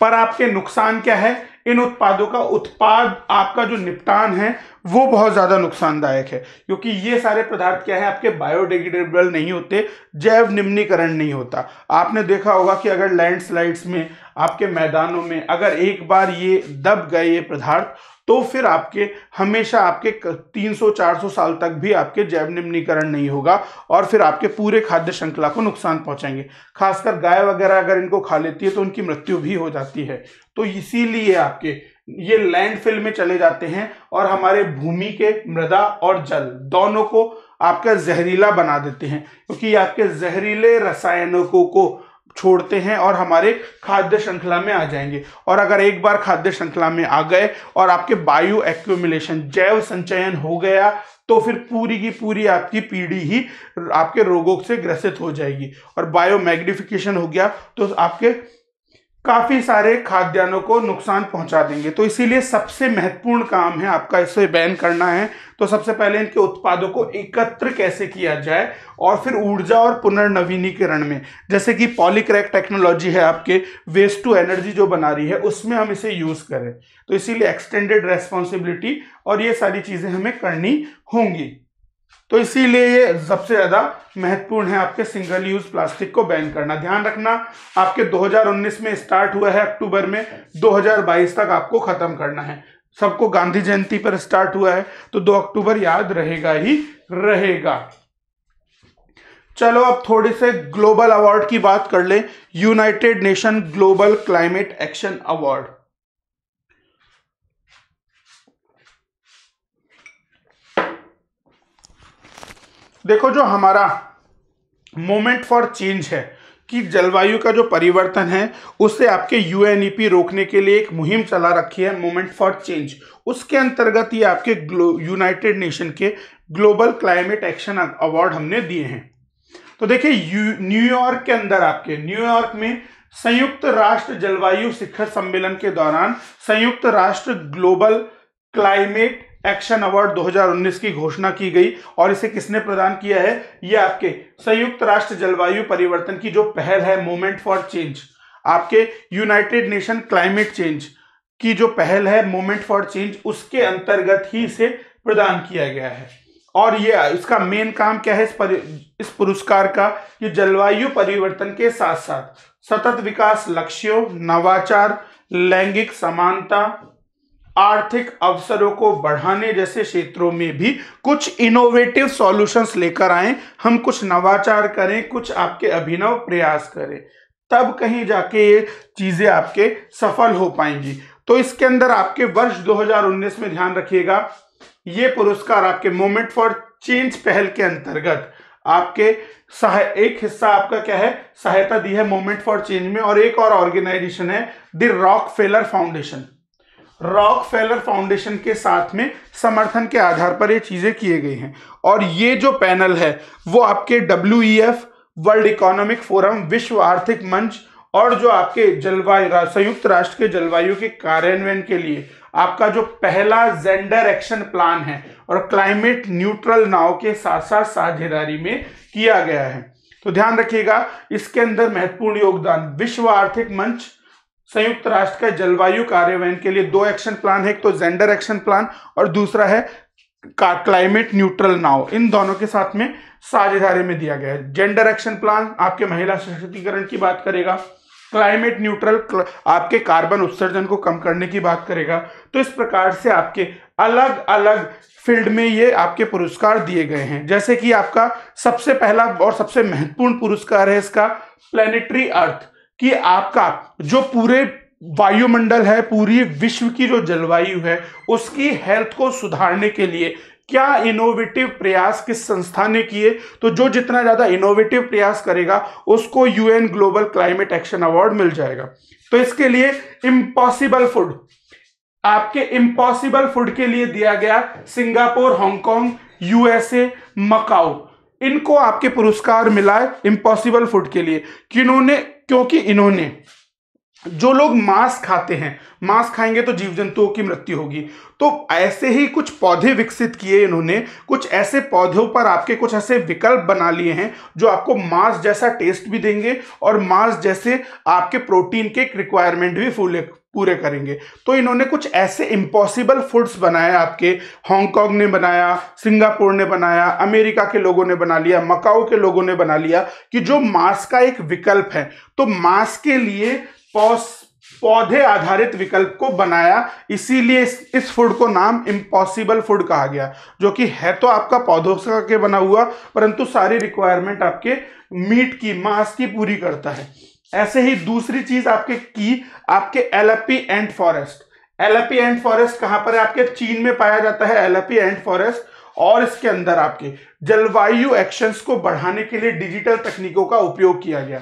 पर आपके नुकसान क्या है इन उत्पादों का उत्पाद आपका जो निपटान है वो बहुत ज़्यादा नुकसानदायक है क्योंकि ये सारे पदार्थ क्या है आपके बायोडिग्रेडेबल नहीं होते जैव निम्नीकरण नहीं होता आपने देखा होगा कि अगर लैंडस्लाइड्स में आपके मैदानों में अगर एक बार ये दब गए ये पदार्थ तो फिर आपके हमेशा आपके 300-400 साल तक भी आपके जैव निम्नीकरण नहीं होगा और फिर आपके पूरे खाद्य श्रृंखला को नुकसान पहुंचाएंगे खासकर गाय वगैरह अगर इनको खा लेती है तो उनकी मृत्यु भी हो जाती है तो इसीलिए आपके ये लैंडफिल में चले जाते हैं और हमारे भूमि के मृदा और जल दोनों को आपका जहरीला बना देते हैं क्योंकि आपके जहरीले रसायनों को छोड़ते हैं और हमारे खाद्य श्रृंखला में आ जाएंगे और अगर एक बार खाद्य श्रृंखला में आ गए और आपके बायो एक्यूमुलेशन जैव संचयन हो गया तो फिर पूरी की पूरी आपकी पीढ़ी ही आपके रोगों से ग्रसित हो जाएगी और बायो मैग्निफिकेशन हो गया तो आपके काफ़ी सारे खाद्यान्नों को नुकसान पहुंचा देंगे तो इसीलिए सबसे महत्वपूर्ण काम है आपका इसे बैन करना है तो सबसे पहले इनके उत्पादों को एकत्र कैसे किया जाए और फिर ऊर्जा और पुनर्नवीनीकरण में जैसे कि पॉलीक्रैक टेक्नोलॉजी है आपके वेस्ट टू एनर्जी जो बना रही है उसमें हम इसे यूज़ करें तो इसीलिए एक्सटेंडेड रेस्पॉन्सिबिलिटी और ये सारी चीज़ें हमें करनी होंगी तो इसीलिए ये सबसे ज़्यादा महत्वपूर्ण है आपके सिंगल यूज प्लास्टिक को बैन करना ध्यान रखना आपके 2019 में स्टार्ट हुआ है अक्टूबर में 2022 तक आपको ख़त्म करना है सबको गांधी जयंती पर स्टार्ट हुआ है तो 2 अक्टूबर याद रहेगा ही रहेगा चलो अब थोड़े से ग्लोबल अवार्ड की बात कर ले United Nation global climate action award देखो जो हमारा मोमेंट फॉर चेंज है कि जलवायु का जो परिवर्तन है उससे आपके यू रोकने के लिए एक मुहिम चला रखी है मोमेंट फॉर चेंज उसके अंतर्गत ये आपके यूनाइटेड नेशन के ग्लोबल क्लाइमेट एक्शन अवार्ड हमने दिए हैं तो देखिए न्यूयॉर्क के अंदर आपके न्यूयॉर्क में संयुक्त राष्ट्र जलवायु शिखर सम्मेलन के दौरान संयुक्त राष्ट्र ग्लोबल क्लाइमेट एक्शन अवार्ड 2019 की घोषणा की गई और इसे किसने प्रदान किया है ये आपके संयुक्त राष्ट्र जलवायु परिवर्तन की जो पहल है मूवमेंट फॉर चेंज आपके यूनाइटेड नेशन क्लाइमेट चेंज की जो पहल है मूवमेंट फॉर चेंज उसके अंतर्गत ही इसे प्रदान किया गया है और ये इसका मेन काम क्या है इस पर, इस पुरस्कार का ये जलवायु परिवर्तन के साथ साथ सतत विकास लक्ष्यों नवाचार लैंगिक समानता आर्थिक अवसरों को बढ़ाने जैसे क्षेत्रों में भी कुछ इनोवेटिव सॉल्यूशंस लेकर आए हम कुछ नवाचार करें कुछ आपके अभिनव प्रयास करें तब कहीं जाके ये चीज़ें आपके सफल हो पाएंगी तो इसके अंदर आपके वर्ष 2019 में ध्यान रखिएगा ये पुरस्कार आपके मोमेंट फॉर चेंज पहल के अंतर्गत आपके सह एक हिस्सा आपका क्या है सहायता दी है मोमेंट फॉर चेंज में और एक और ऑर्गेनाइजेशन है the Rockefeller foundation Rockefeller foundation के साथ में समर्थन के आधार पर ये चीज़ें किए गई हैं और ये जो पैनल है वो आपके डब्ल्यू वर्ल्ड इकोनॉमिक फोरम विश्व आर्थिक मंच और जो आपके जलवायु संयुक्त राष्ट्र के जलवायु के कार्यान्वयन के लिए आपका जो पहला जेंडर एक्शन प्लान है और क्लाइमेट न्यूट्रल नाव के साथ साथ साझेदारी में किया गया है तो ध्यान रखिएगा इसके अंदर महत्वपूर्ण योगदान विश्व आर्थिक मंच संयुक्त राष्ट्र का जलवायु कार्यान्वयन के लिए दो एक्शन प्लान है एक तो जेंडर एक्शन प्लान और दूसरा है क्लाइमेट न्यूट्रल नाव इन दोनों के साथ में साझेदारी में दिया गया है जेंडर एक्शन प्लान आपके महिला सशक्तिकरण की बात करेगा क्लाइमेट न्यूट्रल आपके कार्बन उत्सर्जन को कम करने की बात करेगा तो इस प्रकार से आपके अलग अलग फील्ड में ये आपके पुरस्कार दिए गए हैं जैसे कि आपका सबसे पहला और सबसे महत्वपूर्ण पुरस्कार है इसका प्लेनेटरी अर्थ कि आपका जो पूरे वायुमंडल है पूरी विश्व की जो जलवायु है उसकी हेल्थ को सुधारने के लिए क्या इनोवेटिव प्रयास किस संस्था ने किए तो जो जितना ज़्यादा इनोवेटिव प्रयास करेगा उसको UN global climate action award मिल जाएगा तो इसके लिए इम्पॉसिबल फूड आपके इम्पॉसिबल फूड के लिए दिया गया सिंगापुर हांगकॉन्ग यूएसए मकाओ इनको आपके पुरस्कार मिला है इम्पॉसिबल फूड के लिए कि इन्होंने क्योंकि इन्होंने जो लोग मांस खाते हैं मांस खाएंगे तो जीव जंतुओं की मृत्यु होगी तो ऐसे ही कुछ पौधे विकसित किए इन्होंने कुछ ऐसे पौधों पर आपके कुछ ऐसे विकल्प बना लिए हैं जो आपको मांस जैसा टेस्ट भी देंगे और मांस जैसे आपके प्रोटीन के रिक्वायरमेंट भी पूरे करेंगे तो इन्होंने कुछ ऐसे इम्पॉसिबल फूड्स बनाए आपके हांगकांग ने बनाया सिंगापुर ने बनाया अमेरिका के लोगों ने बना लिया मकाओ के लोगों ने बना लिया कि जो मांस का एक विकल्प है तो मांस के लिए पॉस पौधे आधारित विकल्प को बनाया इसीलिए इस, इस फूड को नाम इम्पॉसिबल फूड कहा गया जो कि है तो आपका पौधों के बना हुआ परंतु सारी रिक्वायरमेंट आपके मीट की मांस की पूरी करता है ऐसे ही दूसरी चीज आपके की आपके LP and forest LP and forest कहां पर है आपके चीन में पाया जाता है एलपी एंड फॉरेस्ट और इसके अंदर आपके जलवायु एक्शंस को बढ़ाने के लिए डिजिटल तकनीकों का उपयोग किया गया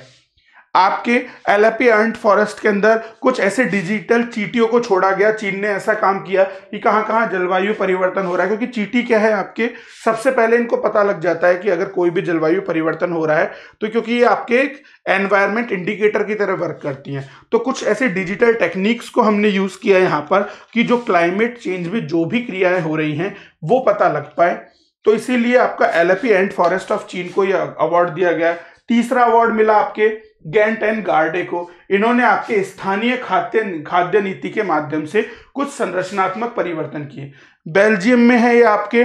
आपके एलपी एंड फॉरेस्ट के अंदर कुछ ऐसे डिजिटल चीटियों को छोड़ा गया चीन ने ऐसा काम किया कि कहाँ कहाँ जलवायु परिवर्तन हो रहा है क्योंकि चीटी क्या है आपके सबसे पहले इनको पता लग जाता है कि अगर कोई भी जलवायु परिवर्तन हो रहा है तो क्योंकि ये आपके एक एनवायरमेंट इंडिकेटर की तरह वर्क करती हैं तो कुछ ऐसे डिजिटल टेक्निक्स को हमने यूज़ किया है यहाँ पर कि जो क्लाइमेट चेंज में जो भी क्रियाएँ हो रही हैं वो पता लग पाए तो इसीलिए आपका एलपी एंड फॉरेस्ट ऑफ चीन को यह अवार्ड दिया गया तीसरा अवार्ड मिला आपके गेंट एंड गार्डे को इन्होंने आपके स्थानीय खाद्य खाद्य नीति के माध्यम से कुछ संरचनात्मक परिवर्तन किए बेल्जियम में है ये आपके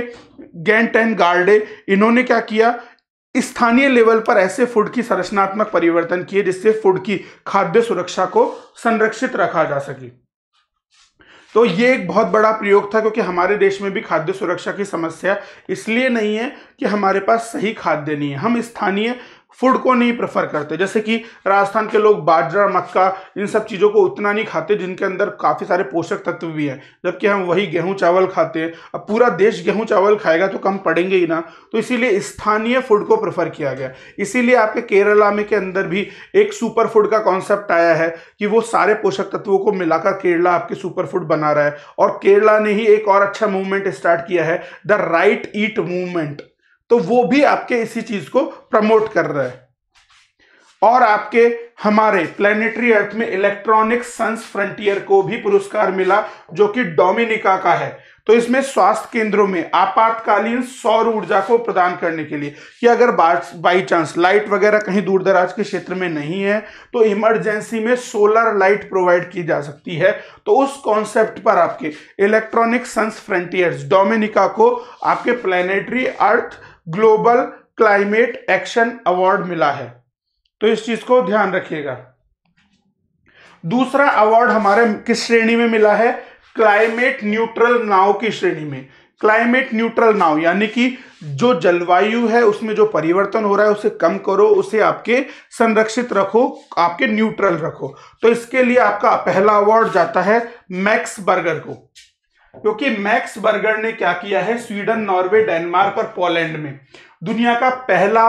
गेंट एंड गार्डे इन्होंने क्या किया स्थानीय लेवल पर ऐसे फूड की संरचनात्मक परिवर्तन किए जिससे फूड की खाद्य सुरक्षा को संरक्षित रखा जा सके तो ये एक बहुत बड़ा प्रयोग था क्योंकि हमारे देश में भी खाद्य सुरक्षा की समस्या इसलिए नहीं है कि हमारे पास सही खाद्य नहीं है हम स्थानीय फूड को नहीं प्रेफर करते जैसे कि राजस्थान के लोग बाजरा मक्का इन सब चीज़ों को उतना नहीं खाते जिनके अंदर काफ़ी सारे पोषक तत्व भी हैं जबकि हम वही गेहूं चावल खाते हैं अब पूरा देश गेहूं चावल खाएगा तो कम पड़ेंगे ही ना तो इसीलिए स्थानीय फूड को प्रेफर किया गया इसीलिए आपके केरला में के अंदर भी एक सुपर फूड का कॉन्सेप्ट आया है कि वो सारे पोषक तत्वों को मिलाकर केरला आपके सुपर फूड बना रहा है और केरला ने ही एक और अच्छा मूवमेंट स्टार्ट किया है द राइट ईट मूवमेंट तो वो भी आपके इसी चीज को प्रमोट कर रहा है और आपके हमारे प्लेनेटरी अर्थ में इलेक्ट्रॉनिक सन्स फ्रंटियर को भी पुरस्कार मिला जो कि डोमिनिका का है तो इसमें स्वास्थ्य केंद्रों में आपातकालीन सौर ऊर्जा को प्रदान करने के लिए कि अगर बाई चांस लाइट वगैरह कहीं दूर दराज के क्षेत्र में नहीं है तो इमरजेंसी में सोलर लाइट प्रोवाइड की जा सकती है तो उस कॉन्सेप्ट पर आपके इलेक्ट्रॉनिक सन्स फ्रंटियर्स डोमिनिका को आपके planetary earth global climate action award मिला है तो इस चीज को ध्यान रखिएगा दूसरा अवार्ड हमारे किस श्रेणी में मिला है क्लाइमेट न्यूट्रल नाव की श्रेणी में क्लाइमेट न्यूट्रल नाव यानी कि जो जलवायु है उसमें जो परिवर्तन हो रहा है उसे कम करो उसे आपके संरक्षित रखो आपके न्यूट्रल रखो तो इसके लिए आपका पहला अवार्ड जाता है मैक्स बर्गर को क्योंकि मैक्स बर्गर ने क्या किया है स्वीडन नॉर्वे डेनमार्क और पोलैंड में दुनिया का पहला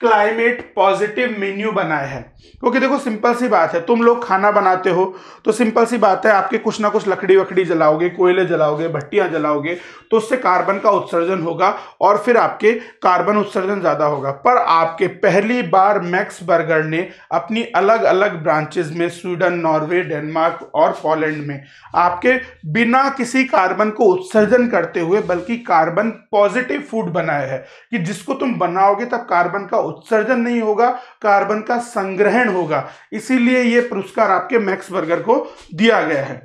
क्लाइमेट पॉजिटिव मेन्यू बनाया है क्योंकि देखो सिंपल सी बात है तुम लोग खाना बनाते हो तो सिंपल सी बात है आपके कुछ ना कुछ लकड़ी वकड़ी जलाओगे कोयले जलाओगे भट्टियां जलाओगे तो उससे कार्बन का उत्सर्जन होगा और फिर आपके कार्बन उत्सर्जन ज़्यादा होगा पर आपके पहली बार मैक्स बर्गर ने अपनी अलग अलग ब्रांचेज में स्वीडन नॉर्वे डेनमार्क और पोलैंड में आपके बिना किसी कार्बन को उत्सर्जन करते हुए बल्कि कार्बन पॉजिटिव फूड बनाया है कि जिसको तुम बनाओगे तब कार्बन का उत्सर्जन नहीं होगा कार्बन का संग्रहण होगा इसीलिए यह पुरस्कार आपके मैक्स बर्गर को दिया गया है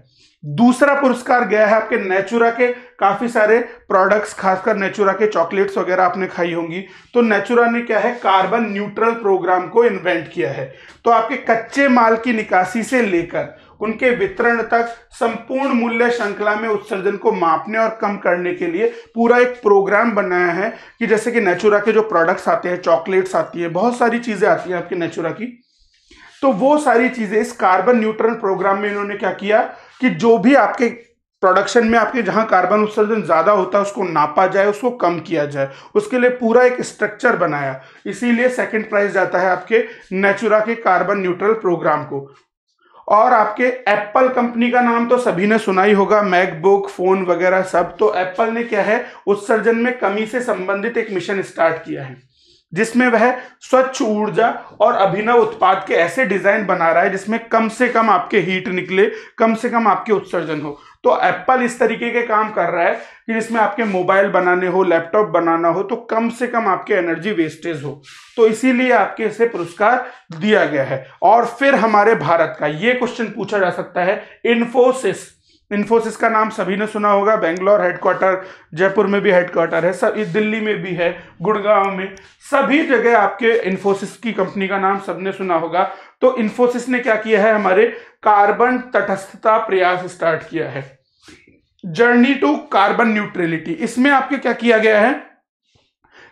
दूसरा पुरस्कार गया है आपके नेचुरा के काफी सारे प्रोडक्ट्स खासकर नेचुरा के चॉकलेट्स वगैरह आपने खाई होंगी तो नेचुरा ने क्या है कार्बन न्यूट्रल प्रोग्राम को इन्वेंट किया है तो आपके कच्चे माल की निकासी से लेकर उनके वितरण तक संपूर्ण मूल्य श्रृंखला में उत्सर्जन को मापने और कम करने के लिए पूरा एक प्रोग्राम बनाया है कि जैसे कि नेचुरा के जो प्रोडक्ट्स आते हैं चॉकलेट्स आती है बहुत सारी चीजें आती हैं आपके नेचुरा की तो वो सारी चीजें इस कार्बन न्यूट्रल प्रोग्राम में इन्होंने क्या किया कि जो भी आपके प्रोडक्शन में आपके जहां कार्बन उत्सर्जन ज्यादा होता है उसको नापा जाए उसको कम किया जाए उसके लिए पूरा एक स्ट्रक्चर बनाया इसीलिए सेकंड प्राइज जाता है आपके नेचुरा के कार्बन न्यूट्रल प्रोग्राम को और आपके एप्पल कंपनी का नाम तो सभी ने सुना ही होगा मैकबुक फोन वगैरह सब तो एप्पल ने क्या है उत्सर्जन में कमी से संबंधित एक मिशन स्टार्ट किया है जिसमें वह स्वच्छ ऊर्जा और अभिनव उत्पाद के ऐसे डिजाइन बना रहा है जिसमें कम से कम आपके हीट निकले कम से कम आपके उत्सर्जन हो तो एप्पल इस तरीके के काम कर रहा है कि जिसमें आपके मोबाइल बनाने हो लैपटॉप बनाना हो तो कम से कम आपके एनर्जी वेस्टेज हो तो इसीलिए आपके इसे पुरस्कार दिया गया है और फिर हमारे भारत का ये क्वेश्चन पूछा जा सकता है इन्फोसिस इन्फोसिस का नाम सभी ने सुना होगा बेंगलोर हेडक्वार्टर जयपुर में भी हेडक्वार्टर है सब दिल्ली में भी है गुड़गांव में सभी जगह आपके इन्फोसिस की कंपनी का नाम सबने सुना होगा तो इन्फोसिस ने क्या किया है हमारे कार्बन तटस्थता प्रयास स्टार्ट किया है जर्नी टू कार्बन न्यूट्रलिटी इसमें आपके क्या किया गया है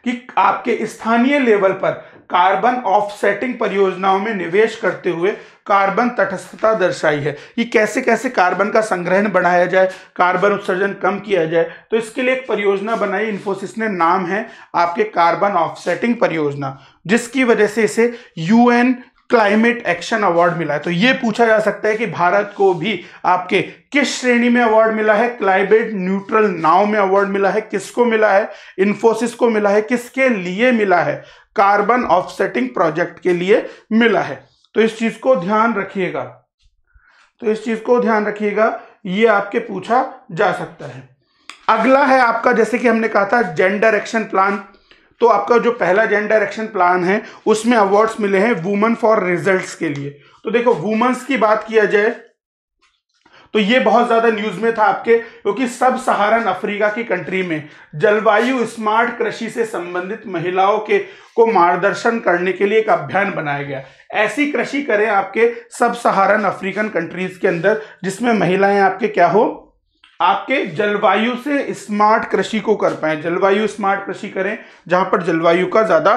कि आपके स्थानीय लेवल पर कार्बन ऑफसेटिंग परियोजनाओं में निवेश करते हुए कार्बन तटस्थता दर्शाई है ये कैसे कैसे कार्बन का संग्रहण बढ़ाया जाए कार्बन उत्सर्जन कम किया जाए तो इसके लिए एक परियोजना बनाई इन्फोसिस ने नाम है आपके कार्बन ऑफसेटिंग परियोजना जिसकी वजह से इसे यूएन क्लाइमेट एक्शन अवार्ड मिला है तो ये पूछा जा सकता है कि भारत को भी आपके किस श्रेणी में अवार्ड मिला है क्लाइमेट न्यूट्रल नाव में अवार्ड मिला है किसको मिला है इन्फोसिस को मिला है किसके लिए मिला है कार्बन ऑफसेटिंग प्रोजेक्ट के लिए मिला है तो इस चीज को ध्यान रखिएगा तो इस चीज को ध्यान रखिएगा ये आपके पूछा जा सकता है अगला है आपका जैसे कि हमने कहा था जेंडर एक्शन प्लान तो आपका जो पहला जेंडर एक्शन प्लान है उसमें अवार्ड्स मिले हैं वुमेन फॉर रिजल्ट्स के लिए तो देखो वुमन्स की बात किया जाए तो ये बहुत ज्यादा न्यूज में था आपके क्योंकि सब सहारन अफ्रीका की कंट्री में जलवायु स्मार्ट कृषि से संबंधित महिलाओं के को मार्गदर्शन करने के लिए एक अभियान बनाया गया ऐसी कृषि करें आपके सब सहारन अफ्रीकन कंट्रीज के अंदर जिसमें महिलाएं आपके क्या हो आपके जलवायु से स्मार्ट कृषि को कर पाए जलवायु स्मार्ट कृषि करें जहां पर जलवायु का ज्यादा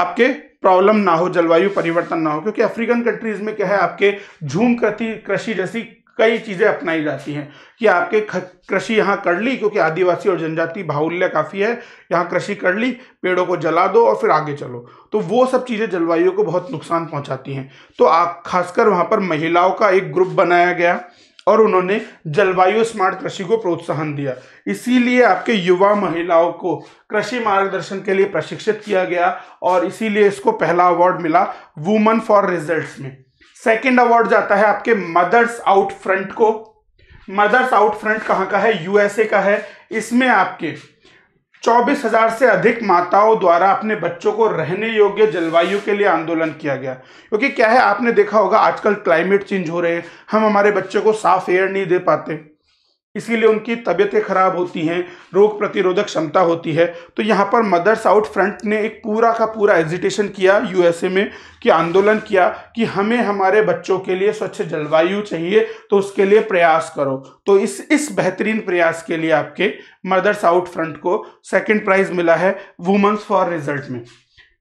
आपके प्रॉब्लम ना हो जलवायु परिवर्तन ना हो क्योंकि अफ्रीकन कंट्रीज में क्या है आपके झूम कृति कृषि जैसी कई चीज़ें अपनाई जाती हैं कि आपके कृषि यहाँ कर ली क्योंकि आदिवासी और जनजाति बाहुल्य काफ़ी है यहाँ कृषि कर ली पेड़ों को जला दो और फिर आगे चलो तो वो सब चीज़ें जलवायु को बहुत नुकसान पहुँचाती हैं तो आप खासकर वहाँ पर महिलाओं का एक ग्रुप बनाया गया और उन्होंने जलवायु स्मार्ट कृषि को प्रोत्साहन दिया इसीलिए आपके युवा महिलाओं को कृषि मार्गदर्शन के लिए प्रशिक्षित किया गया और इसीलिए इसको पहला अवार्ड मिला वुमन फॉर रिजल्ट्स में सेकंड अवार्ड जाता है आपके मदर्स आउट फ्रंट को मदर्स आउट फ्रंट कहाँ का है यूएसए का है इसमें आपके चौबीस हजार से अधिक माताओं द्वारा अपने बच्चों को रहने योग्य जलवायु के लिए आंदोलन किया गया क्योंकि क्या है आपने देखा होगा आजकल क्लाइमेट चेंज हो रहे हैं हम हमारे बच्चों को साफ एयर नहीं दे पाते इसीलिए उनकी तबीयतें खराब होती हैं रोग प्रतिरोधक क्षमता होती है तो यहाँ पर मदर्स आउट फ्रंट ने एक पूरा का पूरा एजिटेशन किया यूएसए में कि आंदोलन किया कि हमें हमारे बच्चों के लिए स्वच्छ जलवायु चाहिए तो उसके लिए प्रयास करो तो इस इस बेहतरीन प्रयास के लिए आपके मदर्स आउट फ्रंट को सेकेंड प्राइज मिला है वुमन्स फॉर रिजल्ट में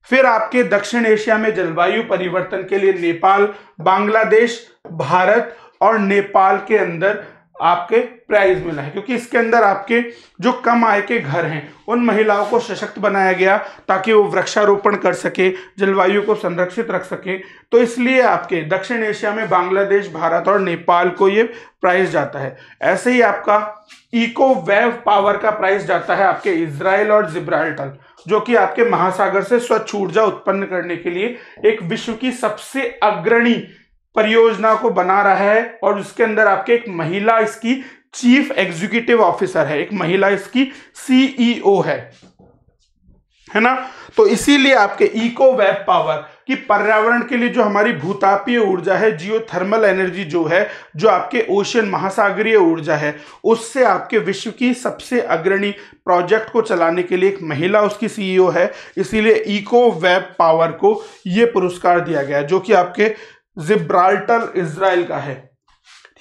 फिर आपके दक्षिण एशिया में जलवायु परिवर्तन के लिए नेपाल बांग्लादेश भारत और नेपाल के अंदर आपके प्राइज मिला है क्योंकि इसके अंदर आपके जो कम आय के घर हैं उन महिलाओं को सशक्त बनाया गया ताकि वो वृक्षारोपण कर सके जलवायु को संरक्षित रख सके तो इसलिए आपके दक्षिण एशिया में बांग्लादेश भारत और नेपाल को ये प्राइज जाता है ऐसे ही आपका इको वेव पावर का प्राइस जाता है आपके इसराइल और जिब्राल्टर जो कि आपके महासागर से स्वच्छ ऊर्जा उत्पन्न करने के लिए एक विश्व की सबसे अग्रणी परियोजना को बना रहा है और उसके अंदर आपके एक महिला इसकी चीफ एग्जीक्यूटिव ऑफिसर है एक महिला इसकी सीईओ e है है ना तो इसीलिए आपके इको वेब पावर कि पर्यावरण के लिए जो हमारी भूतापीय ऊर्जा है जियो थर्मल एनर्जी जो है जो आपके ओशन महासागरीय ऊर्जा है उससे आपके विश्व की सबसे अग्रणी प्रोजेक्ट को चलाने के लिए एक महिला उसकी सीईओ e है इसीलिए इको वेब पावर को ये पुरस्कार दिया गया जो कि आपके जिब्राल्टर इसराइल का है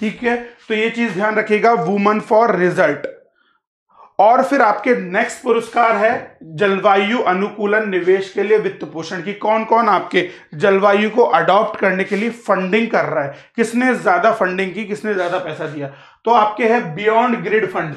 ठीक है तो ये चीज ध्यान रखिएगा वुमन फॉर रिजल्ट और फिर आपके नेक्स्ट पुरस्कार है जलवायु अनुकूलन निवेश के लिए वित्त पोषण की कौन कौन आपके जलवायु को अडॉप्ट करने के लिए फंडिंग कर रहा है किसने ज्यादा फंडिंग की किसने ज्यादा पैसा दिया तो आपके है बियॉन्ड ग्रिड फंड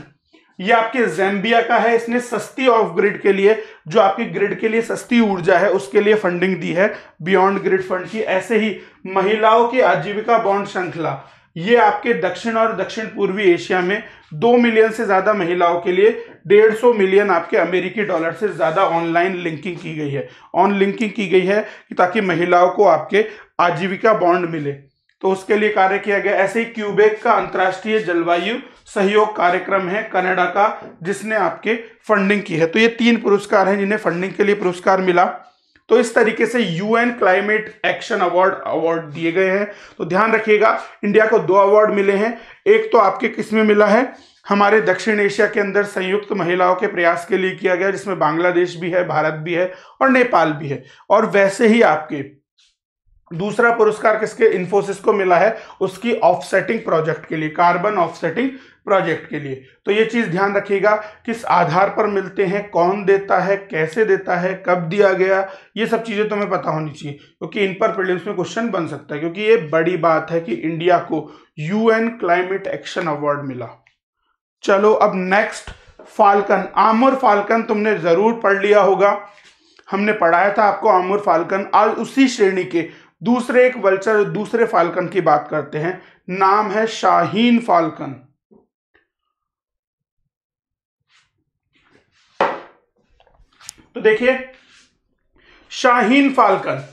ये आपके जेम्बिया का है इसने सस्ती ऑफ ग्रिड के लिए जो आपके ग्रिड के लिए सस्ती ऊर्जा है उसके लिए फंडिंग दी है बियॉन्ड ग्रिड फंड की ऐसे ही महिलाओं की आजीविका बॉन्ड श्रृंखला ये आपके दक्षिण और दक्षिण पूर्वी एशिया में दो मिलियन से ज्यादा महिलाओं के लिए डेढ़ सौ मिलियन आपके अमेरिकी डॉलर से ज्यादा ऑनलाइन लिंकिंग की गई है ऑन लिंकिंग की गई है ताकि महिलाओं को आपके आजीविका बॉन्ड मिले तो उसके लिए कार्य किया गया ऐसे ही क्यूबेक का अंतर्राष्ट्रीय जलवायु सहयोग कार्यक्रम है कनाडा का जिसने आपके फंडिंग की है तो ये तीन पुरस्कार हैं जिन्हें फंडिंग के लिए पुरस्कार मिला तो इस तरीके से UN climate action award award दिए गए हैं तो ध्यान रखिएगा इंडिया को दो अवार्ड मिले हैं एक तो आपके किस में मिला है हमारे दक्षिण एशिया के अंदर संयुक्त महिलाओं के प्रयास के लिए किया गया जिसमें बांग्लादेश भी है भारत भी है और नेपाल भी है और वैसे ही आपके दूसरा पुरस्कार किसके इंफोसिस को मिला है उसकी ऑफसेटिंग प्रोजेक्ट के लिए कार्बन ऑफसेटिंग प्रोजेक्ट के लिए तो ये चीज ध्यान रखिएगा किस आधार पर मिलते हैं कौन देता है कैसे देता है कब दिया गया ये सब चीजें तुम्हें तो पता होनी चाहिए क्योंकि इन पर प्रीलिम्स में क्वेश्चन बन सकता है क्योंकि ये बड़ी बात है कि इंडिया को यूएन क्लाइमेट एक्शन अवार्ड मिला चलो अब नेक्स्ट फाल्कन आमर फाल्कन तुमने जरूर पढ़ लिया होगा हमने पढ़ाया था आपको आमर फाल्कन आज उसी श्रेणी के दूसरे एक वल्चर दूसरे फाल्कन की बात करते हैं नाम है शाहीन फाल्कन तो देखिए शाहीन फाल्कन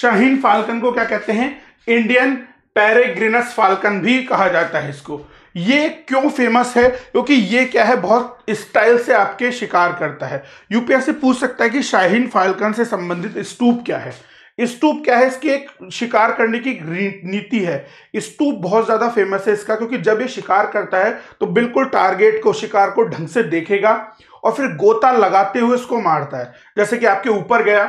शाहीन फाल्कन को क्या कहते हैं इंडियन पैरेग्रिनस फाल्कन भी कहा जाता है इसको ये क्यों फेमस है क्योंकि ये क्या है बहुत स्टाइल से आपके शिकार करता है यूपीएससी पूछ सकता है कि शाहीन फाल्कन से संबंधित स्तूप क्या है स्तूप क्या है इसकी एक शिकार करने की नीति है स्तूप बहुत ज्यादा फेमस है इसका क्योंकि जब ये शिकार करता है तो बिल्कुल टारगेट को शिकार को ढंग से देखेगा और फिर गोता लगाते हुए इसको मारता है जैसे कि आपके ऊपर गया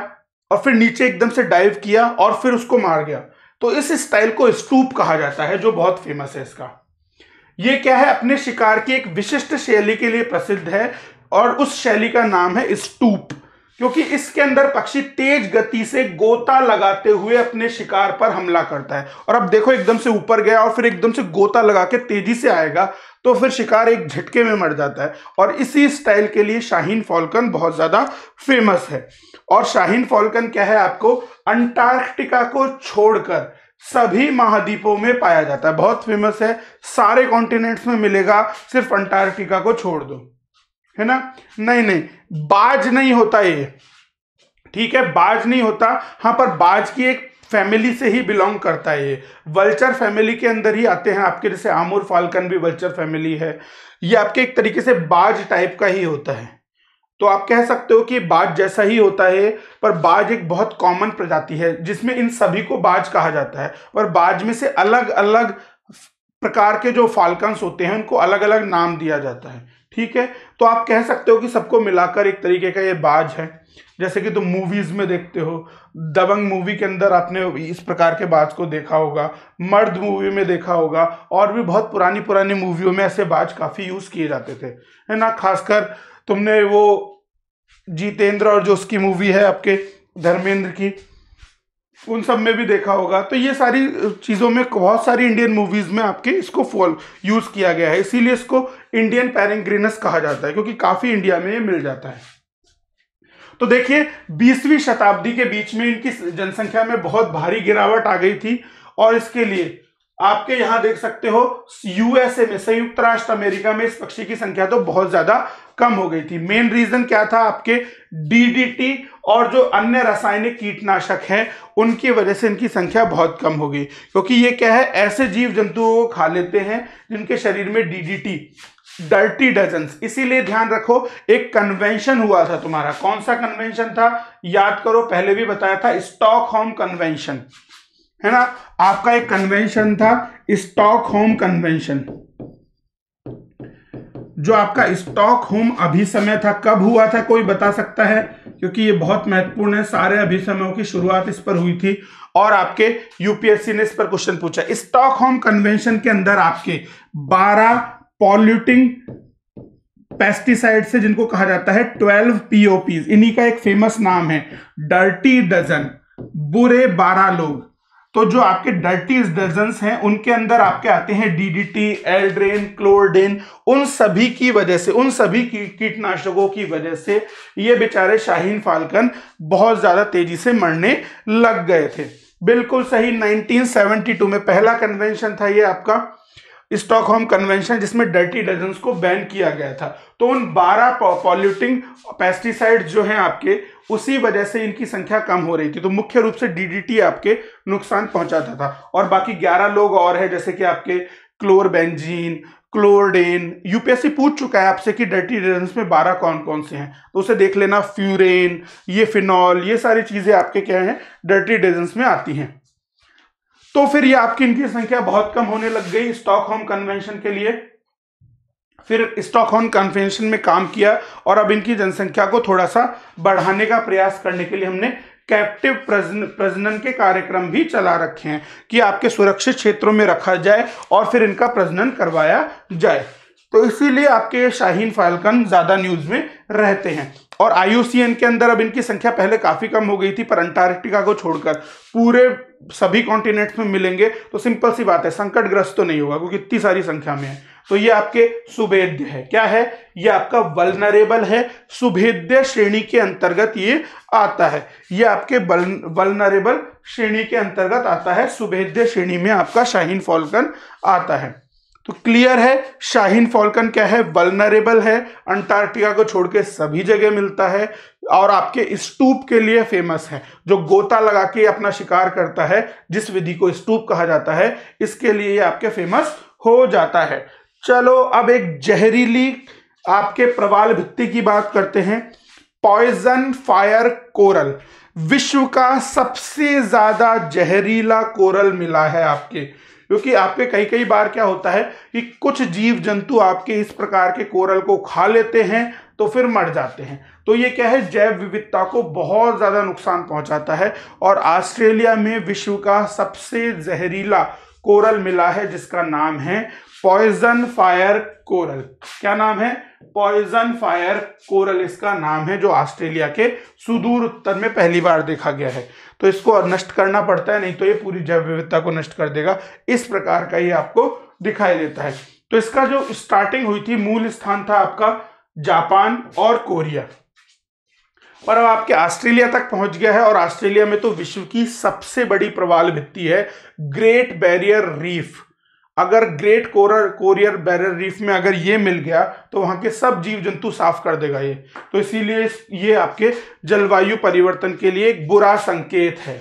और फिर नीचे एकदम से डाइव किया और फिर उसको मार गया तो इस स्टाइल को स्तूप कहा जाता है जो बहुत फेमस है इसका ये क्या है अपने शिकार की एक विशिष्ट शैली के लिए प्रसिद्ध है और उस शैली का नाम है स्तूप क्योंकि इसके अंदर पक्षी तेज गति से गोता लगाते हुए अपने शिकार पर हमला करता है और अब देखो एकदम से ऊपर गया और फिर एकदम से गोता लगा के तेजी से आएगा तो फिर शिकार एक झटके में मर जाता है और इसी स्टाइल के लिए शाहीन फॉल्कन बहुत ज़्यादा फेमस है और शाहीन फॉल्कन क्या है आपको अंटार्कटिका को छोड़कर सभी महाद्वीपों में पाया जाता है बहुत फेमस है सारे कॉन्टिनेंट्स में मिलेगा सिर्फ अंटार्कटिका को छोड़ दो है ना नहीं नहीं बाज नहीं होता ये ठीक है बाज नहीं होता हाँ पर बाज की एक फैमिली से ही बिलोंग करता है ये वल्चर फैमिली के अंदर ही आते हैं आपके जैसे आमूर फाल्कन भी वल्चर फैमिली है ये आपके एक तरीके से बाज टाइप का ही होता है तो आप कह सकते हो कि बाज जैसा ही होता है पर बाज एक बहुत कॉमन प्रजाति है जिसमें इन सभी को बाज कहा जाता है और बाज में से अलग अलग प्रकार के जो फाल्कन्स होते हैं उनको अलग अलग नाम दिया जाता है ठीक है तो आप कह सकते हो कि सबको मिलाकर एक तरीके का ये बाज है जैसे कि तुम मूवीज में देखते हो दबंग मूवी के अंदर आपने इस प्रकार के बाज को देखा होगा मर्द मूवी में देखा होगा और भी बहुत पुरानी पुरानी मूवियों में ऐसे बाज काफ़ी यूज़ किए जाते थे है ना खासकर तुमने वो जितेंद्र और जो उसकी मूवी है आपके धर्मेंद्र की उन सब में भी देखा होगा तो ये सारी चीज़ों में बहुत सारी इंडियन मूवीज़ में आपके इसको फॉल यूज़ किया गया है इसीलिए इसको इंडियन पैरेंग्रीनस कहा जाता है क्योंकि काफ़ी इंडिया में ये मिल जाता है तो देखिए 20वीं शताब्दी के बीच में इनकी जनसंख्या में बहुत भारी गिरावट आ गई थी और इसके लिए आपके यहां देख सकते हो यूएसए में संयुक्त राष्ट्र अमेरिका में इस पक्षी की संख्या तो बहुत ज्यादा कम हो गई थी मेन रीजन क्या था आपके डीडीटी और जो अन्य रासायनिक कीटनाशक हैं उनकी वजह से इनकी संख्या बहुत कम हो गई क्योंकि ये क्या है ऐसे जीव जंतुओं को खा लेते हैं जिनके शरीर में डीडीटी डर्टी डजन इसीलिए ध्यान रखो एक कन्वेंशन हुआ था तुम्हारा कौन सा कन्वेंशन था याद करो पहले भी बताया था होम कन्वेंशन है ना आपका एक कन्वेंशन था स्टॉक होम कन्वेंशन जो आपका स्टॉक होम अभिसमय था कब हुआ था कोई बता सकता है क्योंकि ये बहुत महत्वपूर्ण है सारे अभिसमयों की शुरुआत इस पर हुई थी और आपके यूपीएससी ने इस पर क्वेश्चन पूछा स्टॉक होम कन्वेंशन के अंदर आपके 12 पॉल्यूटिंग पेस्टिसाइड से जिनको कहा जाता है 12 पीओपी इन्हीं का एक फेमस नाम है डर्टी डजन बुरे बारह लोग तो जो आपके डर्टी डजन्स हैं उनके अंदर आपके आते हैं डीडीटी एल्ड्रेन क्लोरडेन उन सभी की वजह से उन सभी की कीटनाशकों की वजह से ये बेचारे शाहीन फाल्कन बहुत ज़्यादा तेजी से मरने लग गए थे बिल्कुल सही 1972 में पहला कन्वेंशन था ये आपका स्टॉक होम कन्वेंशन जिसमें डर्टी डजन को बैन किया गया था तो उन 12 पॉल्यूटिंग पेस्टिसाइड जो हैं आपके उसी वजह से इनकी संख्या कम हो रही थी तो मुख्य रूप से डीडीटी आपके नुकसान पहुंचाता था और बाकी 11 लोग और हैं जैसे कि आपके क्लोरबेंजीन क्लोरडेन यूपीएससी पूछ चुका है आपसे कि डर्टी डिटर्जेंट्स में बारह कौन कौन से हैं तो उसे देख लेना फ्यूरेन ये फिनॉल ये सारी चीज़ें आपके क्या हैं डर्टी डिटर्जेंट्स में आती हैं तो फिर ये आपकी इनकी संख्या बहुत कम होने लग गई स्टॉक होम कन्वेंशन के लिए फिर स्टॉक होम कन्वेंशन में काम किया और अब इनकी जनसंख्या को थोड़ा सा बढ़ाने का प्रयास करने के लिए हमने कैप्टिव प्रजन प्रजनन के कार्यक्रम भी चला रखे हैं कि आपके सुरक्षित क्षेत्रों में रखा जाए और फिर इनका प्रजनन करवाया जाए तो इसीलिए आपके शाहीन फाल्कन ज़्यादा न्यूज़ में रहते हैं और आईयूसीएन के अंदर अब इनकी संख्या पहले काफ़ी कम हो गई थी पर अंटार्कटिका को छोड़कर पूरे सभी कॉन्टिनेंट्स में मिलेंगे तो सिंपल सी बात है संकट ग्रस्त तो नहीं होगा क्योंकि इतनी सारी संख्या में है तो ये आपके सुभेद्य है क्या है ये आपका वलनरेबल है सुभेद्य श्रेणी के अंतर्गत ये आता है ये आपके वलनरेबल श्रेणी के अंतर्गत आता है सुभेद्य श्रेणी में आपका शाहीन फॉल्कन आता है तो क्लियर है शाहीन फॉल्कन क्या है वलनरेबल है अंटार्कटिका को छोड़ के सभी जगह मिलता है और आपके स्टूप के लिए फेमस है जो गोता लगा के अपना शिकार करता है जिस विधि को स्टूप कहा जाता है इसके लिए आपके फेमस हो जाता है चलो अब एक जहरीली आपके प्रवाल भित्ति की बात करते हैं पॉइजन फायर कोरल विश्व का सबसे ज्यादा जहरीला कोरल मिला है आपके क्योंकि आपके कई कई बार क्या होता है कि कुछ जीव जंतु आपके इस प्रकार के कोरल को खा लेते हैं तो फिर मर जाते हैं तो ये क्या है जैव विविधता को बहुत ज़्यादा नुकसान पहुंचाता है और ऑस्ट्रेलिया में विश्व का सबसे जहरीला कोरल मिला है जिसका नाम है पॉइजन फायर कोरल क्या नाम है पॉइजन फायर कोरल इसका नाम है जो ऑस्ट्रेलिया के सुदूर उत्तर में पहली बार देखा गया है तो इसको नष्ट करना पड़ता है नहीं तो ये पूरी जैव विविधता को नष्ट कर देगा इस प्रकार का ये आपको दिखाई देता है तो इसका जो स्टार्टिंग हुई थी मूल स्थान था आपका जापान और कोरिया और अब आपके ऑस्ट्रेलिया तक पहुंच गया है और ऑस्ट्रेलिया में तो विश्व की सबसे बड़ी प्रवाल भित्ती है ग्रेट बैरियर रीफ अगर great coral coral barrier reef में अगर ये मिल गया तो वहाँ के सब जीव जंतु साफ कर देगा ये तो इसीलिए ये आपके जलवायु परिवर्तन के लिए एक बुरा संकेत है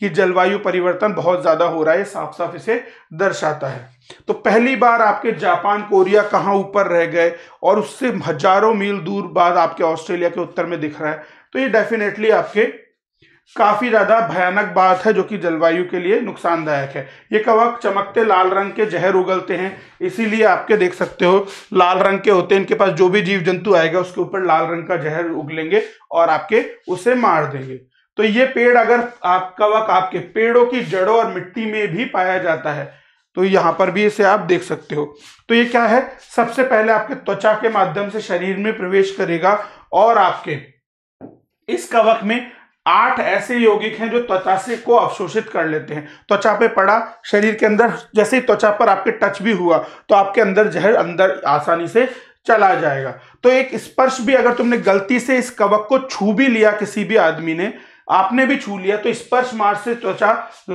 कि जलवायु परिवर्तन बहुत ज़्यादा हो रहा है साफ साफ इसे दर्शाता है तो पहली बार आपके जापान कोरिया कहाँ ऊपर रह गए और उससे हजारों मील दूर बाद आपके ऑस्ट्रेलिया के उत्तर में दिख रहा है तो ये डेफिनेटली आपके काफ़ी ज़्यादा भयानक बात है जो कि जलवायु के लिए नुकसानदायक है ये कवक चमकते लाल रंग के जहर उगलते हैं इसीलिए आपके देख सकते हो लाल रंग के होते हैं इनके पास जो भी जीव जंतु आएगा उसके ऊपर लाल रंग का जहर उगलेंगे और आपके उसे मार देंगे तो ये पेड़ अगर आप कवक आपके पेड़ों की जड़ों और मिट्टी में भी पाया जाता है तो यहाँ पर भी इसे आप देख सकते हो तो ये क्या है सबसे पहले आपके त्वचा के माध्यम से शरीर में प्रवेश करेगा और आपके इस कवक में आठ ऐसे यौगिक हैं जो त्वचा से को अवशोषित कर लेते हैं त्वचा पे पड़ा शरीर के अंदर जैसे ही त्वचा पर आपके टच भी हुआ तो आपके अंदर जहर अंदर आसानी से चला जाएगा तो एक स्पर्श भी अगर तुमने गलती से इस कवक को छू भी लिया किसी भी आदमी ने आपने भी छू लिया तो स्पर्श मार से त्वचा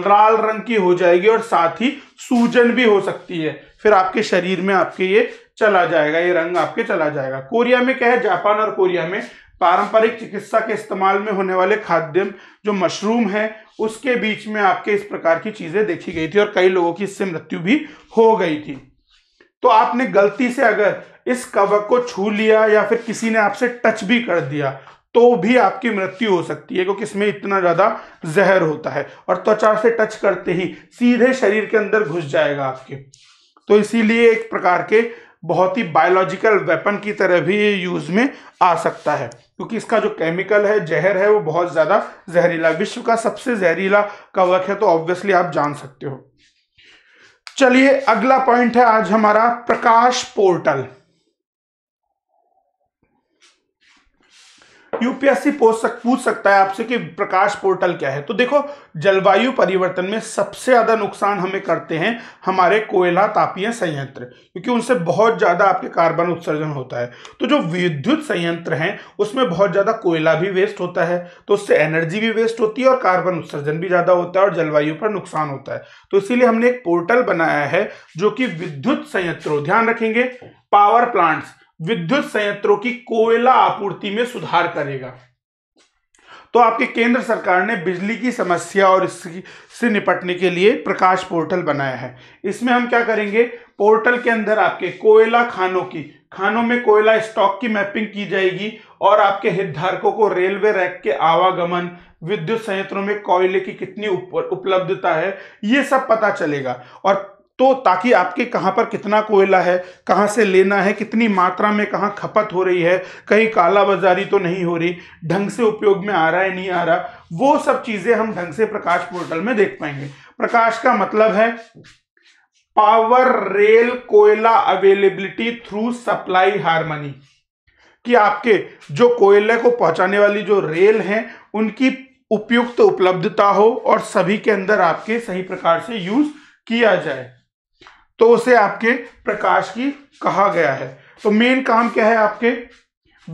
लाल रंग की हो जाएगी और साथ ही सूजन भी हो सकती है फिर आपके शरीर में आपके ये चला जाएगा ये रंग आपके चला जाएगा कोरिया में क्या है जापान और कोरिया में पारंपरिक चिकित्सा के इस्तेमाल में होने वाले खाद्य जो मशरूम है उसके बीच में आपके इस प्रकार की चीजें देखी गई थी और कई लोगों की इससे मृत्यु भी हो गई थी तो आपने गलती से अगर इस कवक को छू लिया या फिर किसी ने आपसे टच भी कर दिया तो भी आपकी मृत्यु हो सकती है क्योंकि इसमें इतना ज्यादा जहर होता है और त्वचा से टच करते ही सीधे शरीर के अंदर घुस जाएगा आपके तो इसीलिए एक प्रकार के बहुत ही बायोलॉजिकल वेपन की तरह भी ये यूज़ में आ सकता है क्योंकि इसका जो केमिकल है जहर है वो बहुत ज़्यादा जहरीला विश्व का सबसे जहरीला कवक है तो ऑब्वियसली आप जान सकते हो चलिए अगला पॉइंट है आज हमारा प्रकाश पोर्टल यूपीएससी पूछ सक पूछ सकता है आपसे कि प्रकाश पोर्टल क्या है तो देखो जलवायु परिवर्तन में सबसे ज़्यादा नुकसान हमें करते हैं हमारे कोयला तापीय संयंत्र क्योंकि उनसे बहुत ज़्यादा आपके कार्बन उत्सर्जन होता है तो जो विद्युत संयंत्र हैं उसमें बहुत ज़्यादा कोयला भी वेस्ट होता है तो उससे एनर्जी भी वेस्ट होती है और कार्बन उत्सर्जन भी ज़्यादा होता है और जलवायु पर नुकसान होता है तो इसीलिए हमने एक पोर्टल बनाया है जो कि विद्युत संयंत्रों ध्यान रखेंगे पावर प्लांट्स विद्युत संयंत्रों की कोयला आपूर्ति में सुधार करेगा तो आपके केंद्र सरकार ने बिजली की समस्या और इससे निपटने के लिए प्रकाश पोर्टल बनाया है इसमें हम क्या करेंगे पोर्टल के अंदर आपके कोयला खानों की खानों में कोयला स्टॉक की मैपिंग की जाएगी और आपके हितधारकों को रेलवे रैक के आवागमन विद्युत संयंत्रों में कोयले की कितनी उपलब्धता है ये सब पता चलेगा और तो ताकि आपके कहाँ पर कितना कोयला है कहाँ से लेना है कितनी मात्रा में कहाँ खपत हो रही है कहीं काला बाजारी तो नहीं हो रही ढंग से उपयोग में आ रहा है नहीं आ रहा वो सब चीज़ें हम ढंग से प्रकाश पोर्टल में देख पाएंगे प्रकाश का मतलब है पावर रेल कोयला अवेलेबिलिटी थ्रू सप्लाई हारमनी कि आपके जो कोयले को पहुंचाने वाली जो रेल हैं उनकी उपयुक्त तो उपलब्धता हो और सभी के अंदर आपके सही प्रकार से यूज किया जाए तो उसे आपके प्रकाश की कहा गया है तो मेन काम क्या है आपके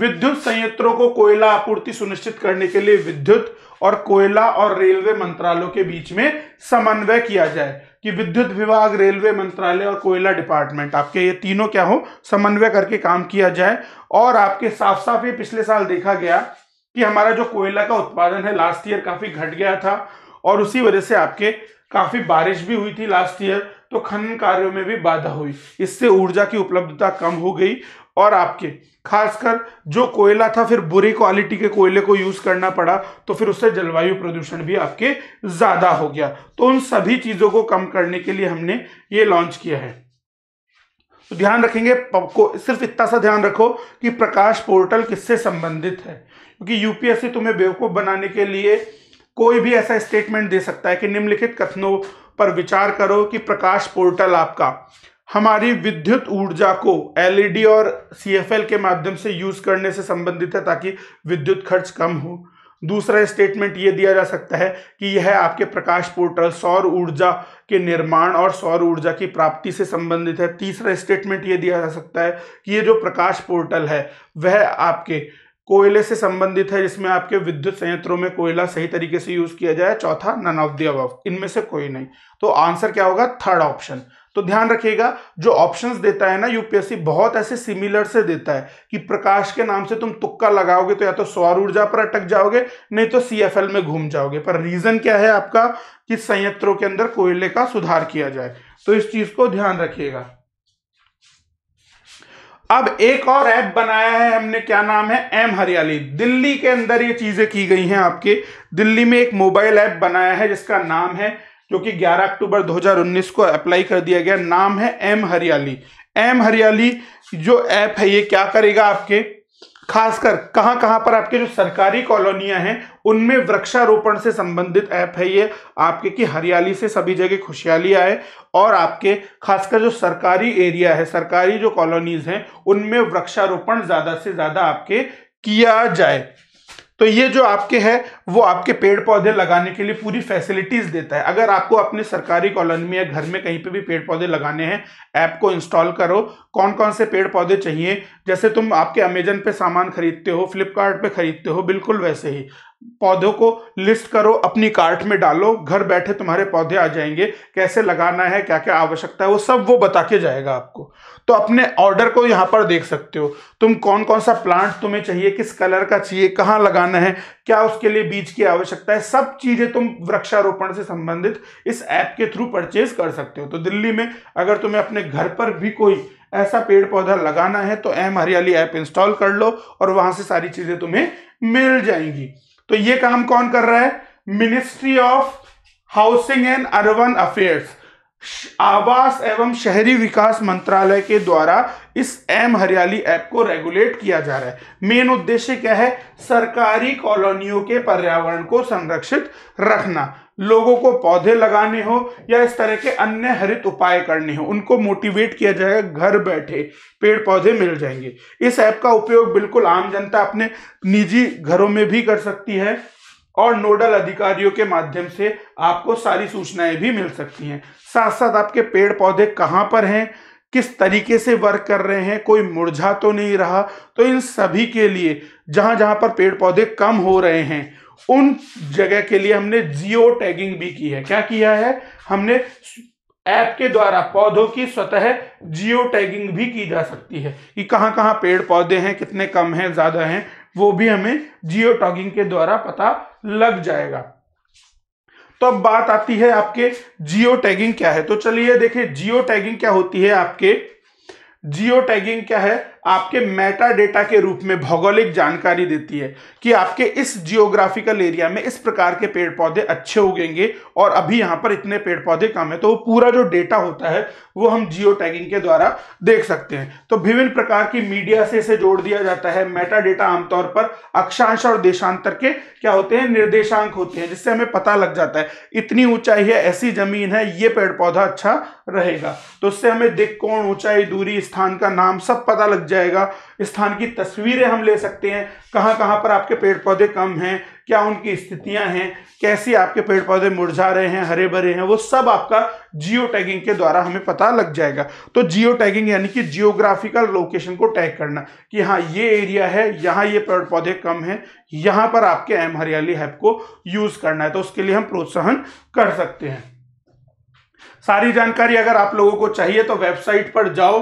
विद्युत संयंत्रों को कोयला आपूर्ति सुनिश्चित करने के लिए विद्युत और कोयला और रेलवे मंत्रालयों के बीच में समन्वय किया जाए कि विद्युत विभाग रेलवे मंत्रालय और कोयला डिपार्टमेंट आपके ये तीनों क्या हो समन्वय करके काम किया जाए और आपके साफ साफ ये पिछले साल देखा गया कि हमारा जो कोयला का उत्पादन है लास्ट ईयर काफी घट गया था और उसी वजह से आपके काफी बारिश भी हुई थी लास्ट ईयर तो खनन कार्यों में भी बाधा हुई इससे ऊर्जा की उपलब्धता कम हो गई और आपके खासकर जो कोयला था फिर बुरी क्वालिटी के कोयले को यूज करना पड़ा तो फिर उससे जलवायु प्रदूषण भी आपके ज्यादा हो गया तो उन सभी चीजों को कम करने के लिए हमने ये लॉन्च किया है तो ध्यान रखेंगे को सिर्फ इतना सा ध्यान रखो कि प्रकाश पोर्टल किससे संबंधित है क्योंकि यूपीएससी तुम्हें बेवकूफ बनाने के लिए कोई भी ऐसा स्टेटमेंट दे सकता है कि निम्नलिखित कथनों पर विचार करो कि प्रकाश पोर्टल आपका हमारी विद्युत ऊर्जा को एलईडी e और सीएफएल के माध्यम से यूज करने से संबंधित है ताकि विद्युत खर्च कम हो दूसरा स्टेटमेंट ये दिया जा सकता है कि यह आपके प्रकाश पोर्टल सौर ऊर्जा के निर्माण और सौर ऊर्जा की प्राप्ति से संबंधित है तीसरा स्टेटमेंट ये दिया जा सकता है कि ये जो प्रकाश पोर्टल है वह आपके कोयले से संबंधित है जिसमें आपके विद्युत संयंत्रों में कोयला सही तरीके से यूज किया जाए चौथा नन ऑफ दी अब इनमें से कोई नहीं तो आंसर क्या होगा थर्ड ऑप्शन तो ध्यान रखिएगा जो ऑप्शंस देता है ना यूपीएससी बहुत ऐसे सिमिलर से देता है कि प्रकाश के नाम से तुम तुक्का लगाओगे तो या तो सौर ऊर्जा पर अटक जाओगे नहीं तो सीएफएल में घूम जाओगे पर रीजन क्या है आपका कि संयंत्रों के अंदर कोयले का सुधार किया जाए तो इस चीज को ध्यान रखिएगा अब एक और ऐप बनाया है हमने क्या नाम है एम हरियाली दिल्ली के अंदर ये चीज़ें की गई हैं आपके दिल्ली में एक मोबाइल ऐप बनाया है जिसका नाम है जो कि 11 अक्टूबर 2019 को अप्लाई कर दिया गया नाम है एम हरियाली एम हरियाली जो ऐप है ये क्या करेगा आपके खासकर कहां कहां पर आपके जो सरकारी कॉलोनियां हैं उनमें वृक्षारोपण से संबंधित ऐप है ये आपके की हरियाली से सभी जगह खुशहाली आए और आपके खासकर जो सरकारी एरिया है सरकारी जो कॉलोनीज हैं उनमें वृक्षारोपण ज्यादा से ज्यादा आपके किया जाए तो ये जो आपके है वो आपके पेड़ पौधे लगाने के लिए पूरी फैसिलिटीज देता है अगर आपको अपने सरकारी कॉलोनी में या घर में कहीं पे भी पेड़ पौधे लगाने हैं ऐप को इंस्टॉल करो कौन कौन से पेड़ पौधे चाहिए जैसे तुम आपके अमेजन पे सामान खरीदते हो फ्लिपकार्ट खरीदते हो बिल्कुल वैसे ही पौधों को लिस्ट करो अपनी कार्ट में डालो घर बैठे तुम्हारे पौधे आ जाएंगे कैसे लगाना है क्या क्या आवश्यकता है वो सब वो बता के जाएगा आपको तो अपने ऑर्डर को यहाँ पर देख सकते हो तुम कौन कौन सा प्लांट तुम्हें चाहिए किस कलर का चाहिए कहाँ लगाना है क्या उसके लिए बीज की आवश्यकता है सब चीज़ें तुम वृक्षारोपण से संबंधित इस ऐप के थ्रू परचेज कर सकते हो तो दिल्ली में अगर तुम्हें अपने घर पर भी कोई ऐसा पेड़ पौधा लगाना है तो एम हरियाली ऐप इंस्टॉल कर लो और वहां से सारी चीज़ें तुम्हें मिल जाएंगी तो ये काम कौन कर रहा है ministry of housing and urban affairs आवास एवं शहरी विकास मंत्रालय के द्वारा इस एम हरियाली ऐप को रेगुलेट किया जा रहा है मेन उद्देश्य क्या है सरकारी कॉलोनियों के पर्यावरण को संरक्षित रखना लोगों को पौधे लगाने हो या इस तरह के अन्य हरित उपाय करने हो उनको मोटिवेट किया जाएगा घर बैठे पेड़ पौधे मिल जाएंगे इस ऐप का उपयोग बिल्कुल आम जनता अपने निजी घरों में भी कर सकती है और नोडल अधिकारियों के माध्यम से आपको सारी सूचनाएं भी मिल सकती हैं साथ साथ आपके पेड़ पौधे कहाँ पर हैं किस तरीके से वर्क कर रहे हैं कोई मुरझा तो नहीं रहा तो इन सभी के लिए जहाँ जहाँ पर पेड़ पौधे कम हो रहे हैं उन जगह के लिए हमने जियो टैगिंग भी की है क्या किया है हमने ऐप के द्वारा पौधों की स्वतः जियो टैगिंग भी की जा सकती है कि कहाँ कहाँ पेड़ पौधे हैं कितने कम हैं ज़्यादा हैं वो भी हमें जियो टैगिंग के द्वारा पता लग जाएगा तो अब बात आती है आपके जियो टैगिंग क्या है तो चलिए देखिए जियो टैगिंग क्या होती है आपके जियो टैगिंग क्या है आपके मेटा डेटा के रूप में भौगोलिक जानकारी देती है कि आपके इस जियोग्राफिकल एरिया में इस प्रकार के पेड़ पौधे अच्छे उगेंगे और अभी यहाँ पर इतने पेड़ पौधे कम है तो वो पूरा जो डेटा होता है वो हम जियो टैगिंग के द्वारा देख सकते हैं तो विभिन्न प्रकार की मीडिया से इसे जोड़ दिया जाता है मेटा डेटा आमतौर पर अक्षांश और देशांतर के क्या होते हैं निर्देशांक होते हैं जिससे हमें पता लग जाता है इतनी ऊंचाई है ऐसी जमीन है ये पेड़ पौधा अच्छा रहेगा तो उससे हमें दिख कोण ऊंचाई दूरी स्थान का नाम सब पता लग जाएगा स्थान की तस्वीरें हम ले सकते हैं कहाँ कहाँ पर आपके पेड़ पौधे कम हैं क्या उनकी स्थितियाँ हैं कैसे आपके पेड़ पौधे मुरझा रहे हैं हरे भरे हैं वो सब आपका जियो टैगिंग के द्वारा हमें पता लग जाएगा तो जियो टैगिंग यानी कि जियोग्राफिकल लोकेशन को टैग करना कि हाँ ये एरिया है यहाँ ये पेड़ पौधे कम हैं यहाँ पर आपके एम हरियाली हैप को यूज करना है तो उसके लिए हम प्रोत्साहन कर सकते हैं सारी जानकारी अगर आप लोगों को चाहिए तो वेबसाइट पर जाओ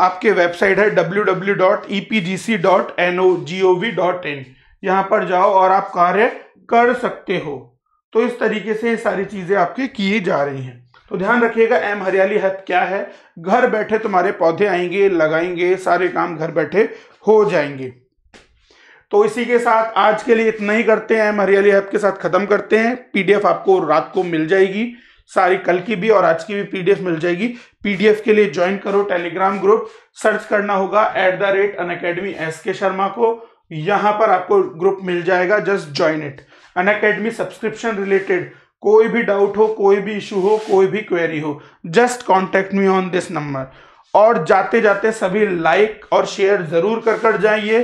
आपके वेबसाइट है W W dot E P G C dot N O G O V dot in यहाँ पर जाओ और आप कार्य कर सकते हो तो इस तरीके से ये सारी चीज़ें आपकी की जा रही हैं तो ध्यान रखिएगा एम हरियाली हब क्या है घर बैठे तुम्हारे पौधे आएंगे लगाएंगे सारे काम घर बैठे हो जाएंगे तो इसी के साथ आज के लिए इतना ही करते हैं एम हरियाली हब के साथ ख़त्म करते हैं पीडीएफ आपको रात को मिल जाएगी सारी कल की भी और आज की भी पीडीएफ मिल जाएगी पीडीएफ के लिए ज्वाइन करो टेलीग्राम ग्रुप सर्च करना होगा at the rate Unacademy S K Sharma को यहां पर आपको ग्रुप मिल जाएगा just join it Unacademy subscription related कोई भी डाउट हो कोई भी इशू हो कोई भी क्वेरी हो just contact me on this number और जाते जाते सभी लाइक और शेयर जरूर कर कर जाइए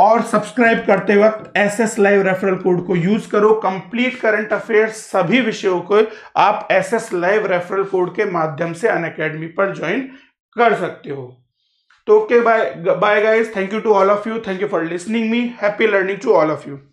और सब्सक्राइब करते वक्त S S live referral code को यूज करो कंप्लीट करंट अफेयर्स सभी विषयों को आप S S live referral code के माध्यम से अन अकेडमी पर ज्वाइन कर सकते हो तो okay bye bye guys thank you to all of you thank you for listening me happy learning to all of you